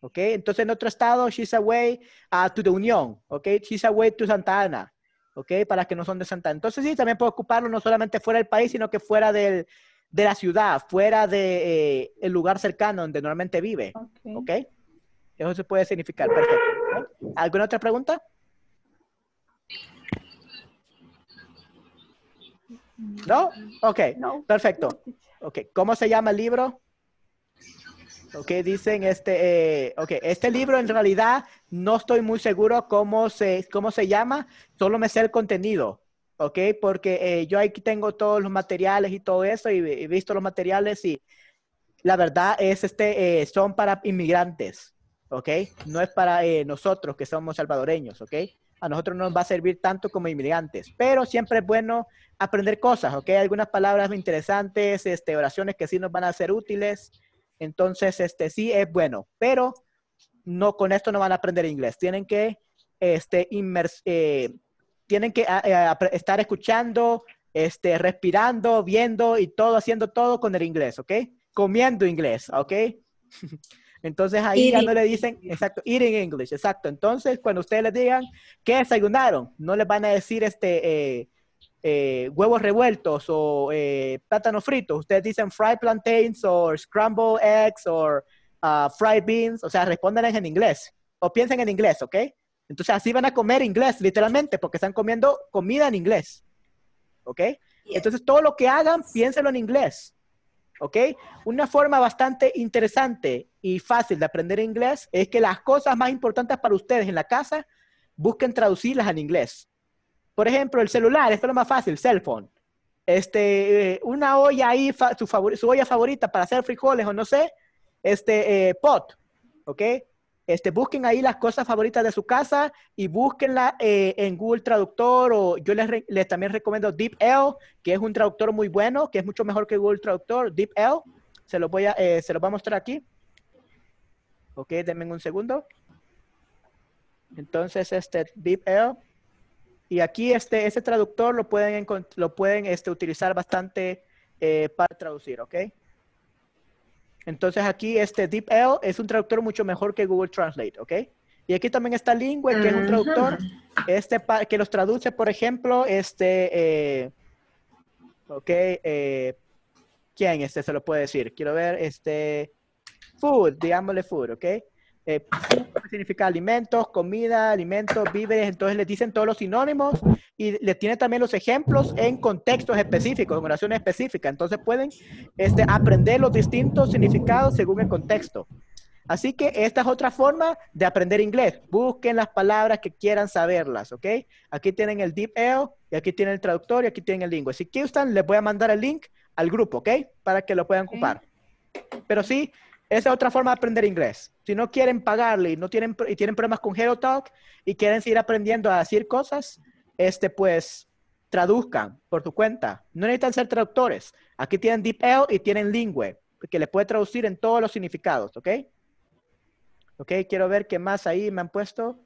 Ok, entonces en otro estado, she's away ah, to the Unión. Ok, she's away to Santa Ana. ¿ok? Para que no son de Santa. Entonces sí, también puedo ocuparlo no solamente fuera del país, sino que fuera del, de la ciudad, fuera del de, eh, el lugar cercano donde normalmente vive. ¿Ok? Eso se puede significar. Perfecto. ¿Alguna otra pregunta? ¿No? Ok, no. perfecto. Ok, ¿cómo se llama el libro? Ok, dicen este, eh, este libro en realidad no estoy muy seguro cómo se, cómo se llama, solo me sé el contenido. ¿ok? Porque eh, yo aquí tengo todos los materiales y todo eso, y he visto los materiales y la verdad es, este, eh, son para inmigrantes, ¿ok? No es para eh, nosotros que somos salvadoreños, ¿ok? A nosotros no nos va a servir tanto como inmigrantes, pero siempre es bueno aprender cosas, ¿ok? Algunas palabras interesantes, este, oraciones que sí nos van a ser útiles, entonces, este, sí es bueno, pero no, con esto no van a aprender inglés, tienen que, este, inmers tienen que ah, eh, estar escuchando, este, respirando, viendo y todo, haciendo todo con el inglés, ¿ok? Comiendo inglés, ¿ok? <laughs> Entonces ahí ya no le dicen, exacto, eating English, exacto. Entonces cuando ustedes les digan ¿qué desayunaron, no les van a decir este eh, eh, huevos revueltos o eh, plátanos fritos. Ustedes dicen fried plantains or scrambled eggs o ah, fried beans. O sea, respondan en inglés o piensen en inglés, ¿ok? Entonces así van a comer inglés, literalmente, porque están comiendo comida en inglés. ¿Ok? Entonces todo lo que hagan, piénselo en inglés. ¿Ok? Una forma bastante interesante y fácil de aprender inglés es que las cosas más importantes para ustedes en la casa, busquen traducirlas al inglés. Por ejemplo, el celular, esto es lo más fácil, cell phone. Este, eh, una olla ahí, su, olla favorita para hacer frijoles o no sé, este, eh, pot, ¿ok? Este, busquen ahí las cosas favoritas de su casa y búsquenla eh, en Google Traductor o yo les, les, también recomiendo DeepL, que es un traductor muy bueno, que es mucho mejor que Google Traductor, DeepL. Se los voy a, eh, se lo voy a mostrar aquí. Ok, denme un segundo. Entonces, este DeepL. Y aquí este, este traductor lo pueden, lo pueden este, utilizar bastante eh, para traducir, ¿ok? Entonces aquí este DeepL es un traductor mucho mejor que Google Translate, ¿ok? Y aquí también está Lingüe, que es un ah. traductor este, que los traduce, por ejemplo, este, eh, ok, eh, ¿quién este se lo puede decir? Quiero ver, este, Food, digámosle Food, ¿ok? eh, significa alimentos, comida, alimentos, víveres, entonces le dicen todos los sinónimos y le tiene también los ejemplos en contextos específicos, en oraciones específicas, entonces pueden este, aprender los distintos significados según el contexto. Así que esta es otra forma de aprender inglés. Busquen las palabras que quieran saberlas, ¿ok? Aquí tienen el DeepL, y aquí tienen el traductor, y aquí tienen el lingüe. Si quieren les voy a mandar el link al grupo, ¿ok? Para que lo puedan ocupar. Pero sí, esa es otra forma de aprender inglés. Si no quieren pagarle y, no tienen, y tienen problemas con HeroTalk y quieren seguir aprendiendo a decir cosas, este, pues traduzcan por tu cuenta. No necesitan ser traductores. Aquí tienen DeepL y tienen Lingüe, que les puede traducir en todos los significados, ¿ok? Ok, quiero ver qué más ahí me han puesto.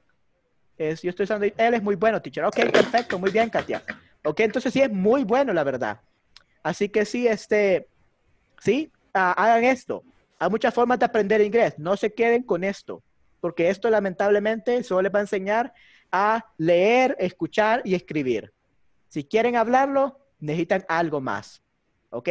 yo estoy usando, él es muy bueno, teacher. Ok, perfecto, muy bien, Katia. Ok, entonces sí es muy bueno, la verdad. Así que sí, este, sí, ah, hagan esto muchas formas de aprender inglés. No se queden con esto, porque esto lamentablemente solo les va a enseñar a leer, escuchar y escribir. Si quieren hablarlo, necesitan algo más. ¿Ok?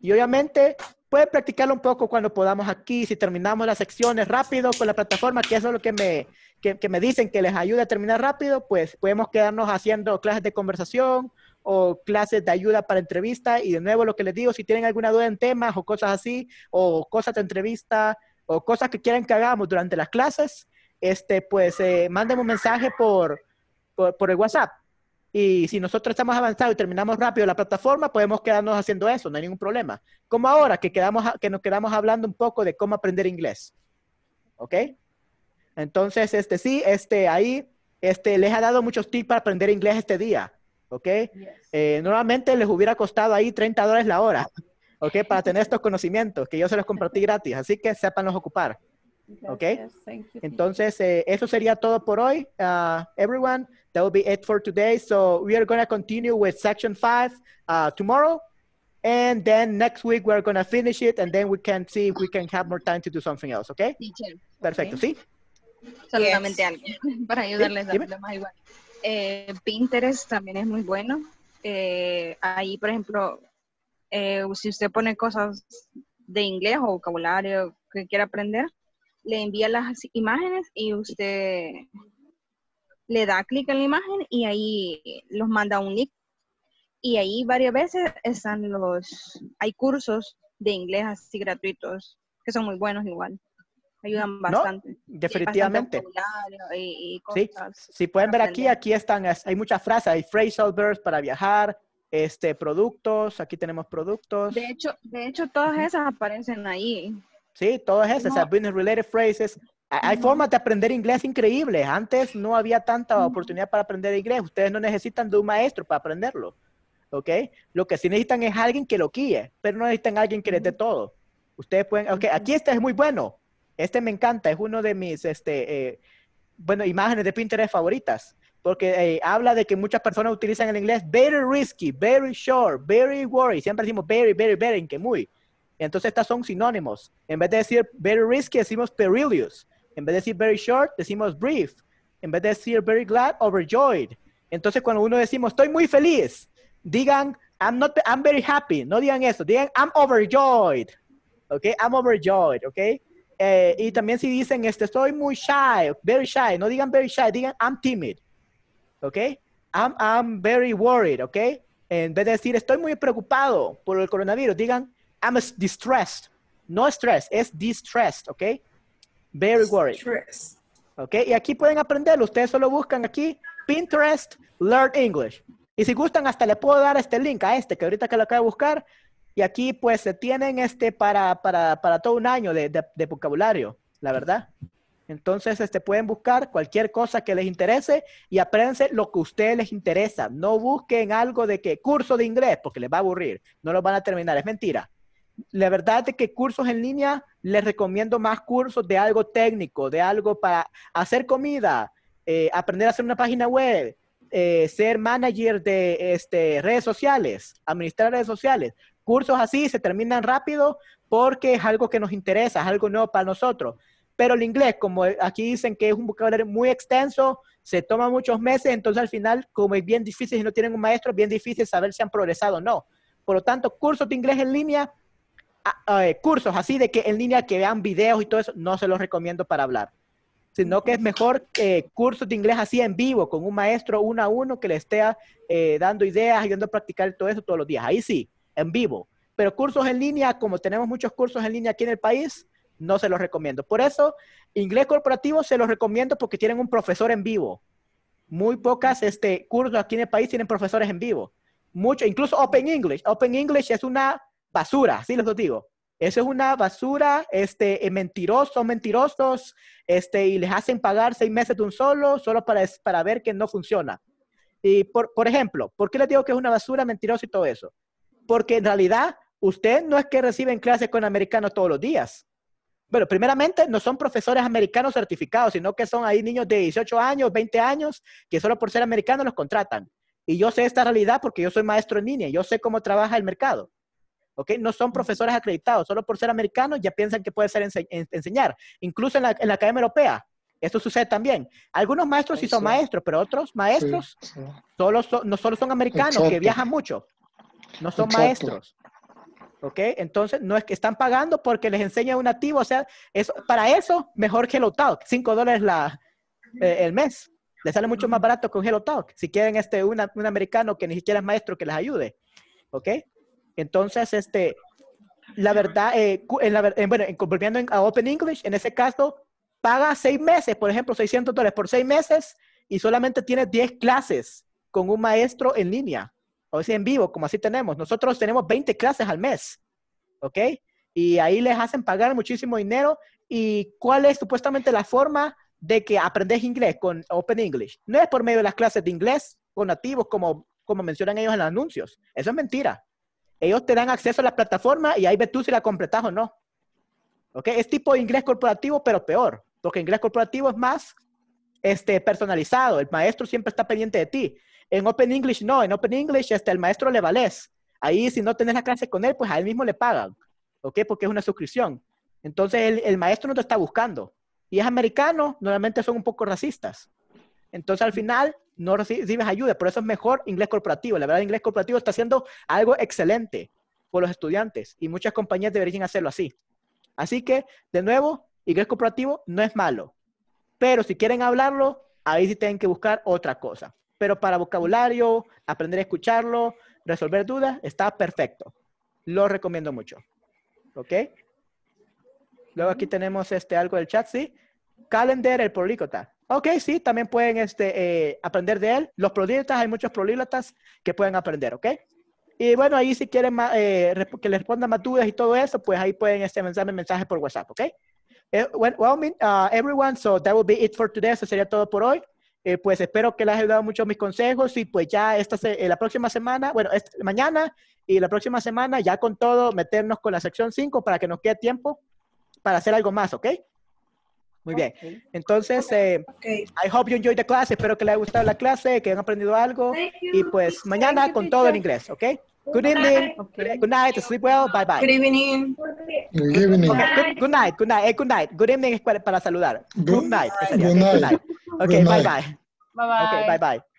Y obviamente pueden practicarlo un poco cuando podamos aquí, si terminamos las secciones rápido con la plataforma, que eso es lo que me, que me dicen que les ayuda a terminar rápido, pues podemos quedarnos haciendo clases de conversación o clases de ayuda para entrevista. Y de nuevo lo que les digo, si tienen alguna duda en temas o cosas así, o cosas de entrevista, o cosas que quieren que hagamos durante las clases, este, pues eh, manden un mensaje por, por, el WhatsApp. Y si nosotros estamos avanzados y terminamos rápido la plataforma, podemos quedarnos haciendo eso, no hay ningún problema. Como ahora que, quedamos, que nos quedamos hablando un poco de cómo aprender inglés. ¿Ok? Entonces, este sí, este ahí, este les ha dado muchos tips para aprender inglés este día. ¿ok? Eh, normalmente les hubiera costado ahí 30 dólares la hora, ¿ok? Para tener estos conocimientos que yo se los compartí gratis, así que sépanlos ocupar, ¿ok? Entonces, eh, eso sería todo por hoy. Uh, everyone, that will be it for today. So we are going to continue with section five uh, tomorrow. And then next week we are going to finish it and then we can see if we can have more time to do something else, ¿ok? Perfecto, ¿sí? Solamente algo <laughs> para ayudarles a ¿Sí? más igual. Eh, Pinterest también es muy bueno. Eh, ahí, por ejemplo, eh, si usted pone cosas de inglés o vocabulario que quiera aprender, le envía las imágenes y usted le da clic en la imagen y ahí los manda un link. Y ahí varias veces están los, hay cursos de inglés así gratuitos, que son muy buenos igual ayudan bastante. Definitivamente. sí, si pueden ver aquí, aquí están, hay muchas frases, hay phrasal verbs para viajar, este, productos, aquí tenemos productos. De hecho, de hecho todas esas aparecen ahí. Sí, todas esas, business related phrases. Hay formas de aprender inglés increíbles. Antes no había tanta oportunidad para aprender inglés. Ustedes no necesitan de un maestro para aprenderlo. ¿Ok? Lo que sí necesitan es alguien que lo guíe, pero no necesitan alguien que les dé todo. Ustedes pueden, ok, aquí este es muy bueno este me encanta, es uno de mis, este, eh, bueno, imágenes de Pinterest favoritas, porque eh, habla de que muchas personas utilizan el inglés very risky, very short, very worry. Siempre decimos very, very, very, que muy. Entonces estas son sinónimos. En vez de decir very risky, decimos perilous. En vez de decir very short, decimos brief. En vez de decir very glad, overjoyed. Entonces cuando uno decimos estoy muy feliz, digan I'm not, I'm very happy. No digan eso. Digan I'm overjoyed. Ok, I'm overjoyed. ok. Eh, y también si dicen, este, estoy muy shy, very shy, no digan very shy, digan I'm timid. ¿Ok? I'm, I'm very worried, ¿ok? En vez de decir, estoy muy preocupado por el coronavirus, digan, I'm distressed. No stress, es distressed, ¿ok? Very worried. ¿Ok? Y aquí pueden aprenderlo. Ustedes solo buscan aquí Pinterest Learn English. Y si gustan, hasta le puedo dar este link a este que ahorita que lo acabo de buscar. Y aquí pues se tienen este para, para, todo un año de, vocabulario, la verdad. Entonces este, pueden buscar cualquier cosa que les interese y aprendan lo que a ustedes les interesa. No busquen algo de que curso de inglés, porque les va a aburrir, no lo van a terminar, es mentira. La verdad es que cursos en línea les recomiendo más cursos de algo técnico, de algo para hacer comida, eh, aprender a hacer una página web, eh, ser manager de este, redes sociales, administrar redes sociales cursos así se terminan rápido porque es algo que nos interesa, es algo nuevo para nosotros. Pero el inglés, como aquí dicen que es un vocabulario muy extenso, se toma muchos meses, entonces al final, como es bien difícil, si no tienen un maestro, es bien difícil saber si han progresado o no. Por lo tanto, cursos de inglés en línea, cursos así de que en línea que vean videos y todo eso, no se los recomiendo para hablar sino que es mejor eh, cursos de inglés así en vivo, con un maestro uno a uno que le esté eh, dando ideas, ayudando a practicar todo eso todos los días. Ahí sí, en vivo. Pero cursos en línea, como tenemos muchos cursos en línea aquí en el país, no se los recomiendo. Por eso, inglés corporativo se los recomiendo porque tienen un profesor en vivo. Muy pocas este, cursos aquí en el país tienen profesores en vivo. Mucho, incluso Open English. Open English es una basura, sí les digo. Eso es una basura, este, mentirosos, mentirosos, este, y les hacen pagar seis meses de un solo, solo para, para ver que no funciona. Y por, por ejemplo, ¿por qué les digo que es una basura, mentiroso y todo eso? porque en realidad usted no es que reciben clases con americanos todos los días. Bueno, primeramente no son profesores americanos certificados, sino que son ahí niños de 18 años, 20 años, que solo por ser americanos los contratan. Y yo sé esta realidad porque yo soy maestro en línea, yo sé cómo trabaja el mercado. ¿ok? No son profesores acreditados, solo por ser americanos ya piensan que puede ser enseñar. Incluso en la, Academia Europea, esto sucede también. Algunos maestros sí, son maestros, pero otros maestros Solo no solo son americanos, que viajan mucho no son maestros. ¿Ok? Entonces, no es que están pagando porque les enseña un nativo, o sea, eso, para eso, mejor HelloTalk, 5 dólares eh, el mes. Les sale mucho más barato con HelloTalk, si quieren este, un americano que ni siquiera es maestro que les ayude. ¿Ok? Entonces, este, la verdad, eh, en bueno, volviendo a Open English, en ese caso, paga seis meses, por ejemplo, 600 dólares por seis meses y solamente tiene 10 clases con un maestro en línea o sea, en vivo, como así tenemos. Nosotros tenemos 20 clases al mes, ¿ok? Y ahí les hacen pagar muchísimo dinero. ¿Y cuál es supuestamente la forma de que aprendes inglés con Open English? No es por medio de las clases de inglés con nativos, como, como mencionan ellos en los anuncios. Eso es mentira. Ellos te dan acceso a la plataforma y ahí ves tú si la completas o no. ¿Ok? Es tipo de inglés corporativo, pero peor. Porque inglés corporativo es más este, personalizado. El maestro siempre está pendiente de ti. En Open English no, en Open English hasta este, el maestro le valés. Ahí si no tenés la clase con él, pues a él mismo le pagan, ¿ok? Porque es una suscripción. Entonces el, el maestro no te está buscando. Y es americano, normalmente son un poco racistas. Entonces al final no recibes ayuda, por eso es mejor inglés corporativo. La verdad, inglés corporativo está haciendo algo excelente por los estudiantes y muchas compañías deberían hacerlo así. Así que, de nuevo, inglés corporativo no es malo, pero si quieren hablarlo, ahí sí tienen que buscar otra cosa pero para vocabulario, aprender a escucharlo, resolver dudas, está perfecto. Lo recomiendo mucho. ¿Ok? Luego aquí tenemos este, algo del chat, ¿sí? Calendar, el políglota. Ok, sí, también pueden este, eh, aprender de él. Los políglotas, hay muchos políglotas que pueden aprender, ¿ok? Y bueno, ahí si quieren eh, que les respondan más dudas y todo eso, pues ahí pueden este, mandarme mensajes por WhatsApp, ¿ok? Eh, well, uh, everyone, so that will be it for today. Eso sería todo por hoy. Eh, pues espero que les haya ayudado mucho mis consejos y pues ya esta eh, la próxima semana, bueno, esta, mañana y la próxima semana ya con todo meternos con la sección 5 para que nos quede tiempo para hacer algo más, ¿ok? Muy bien. Entonces, eh, I hope you enjoyed the class. Espero que les haya gustado la clase, que hayan aprendido algo. Y pues mañana con todo en inglés, ¿ok? Good evening. E- good night. Sleep well. Bye bye. Good evening. Good evening. Good, night. Good night. good night. Eh, good evening para, saludar. Good, night. Good night. Good night. Okay. Bye bye. Bye bye. Okay. Bye bye.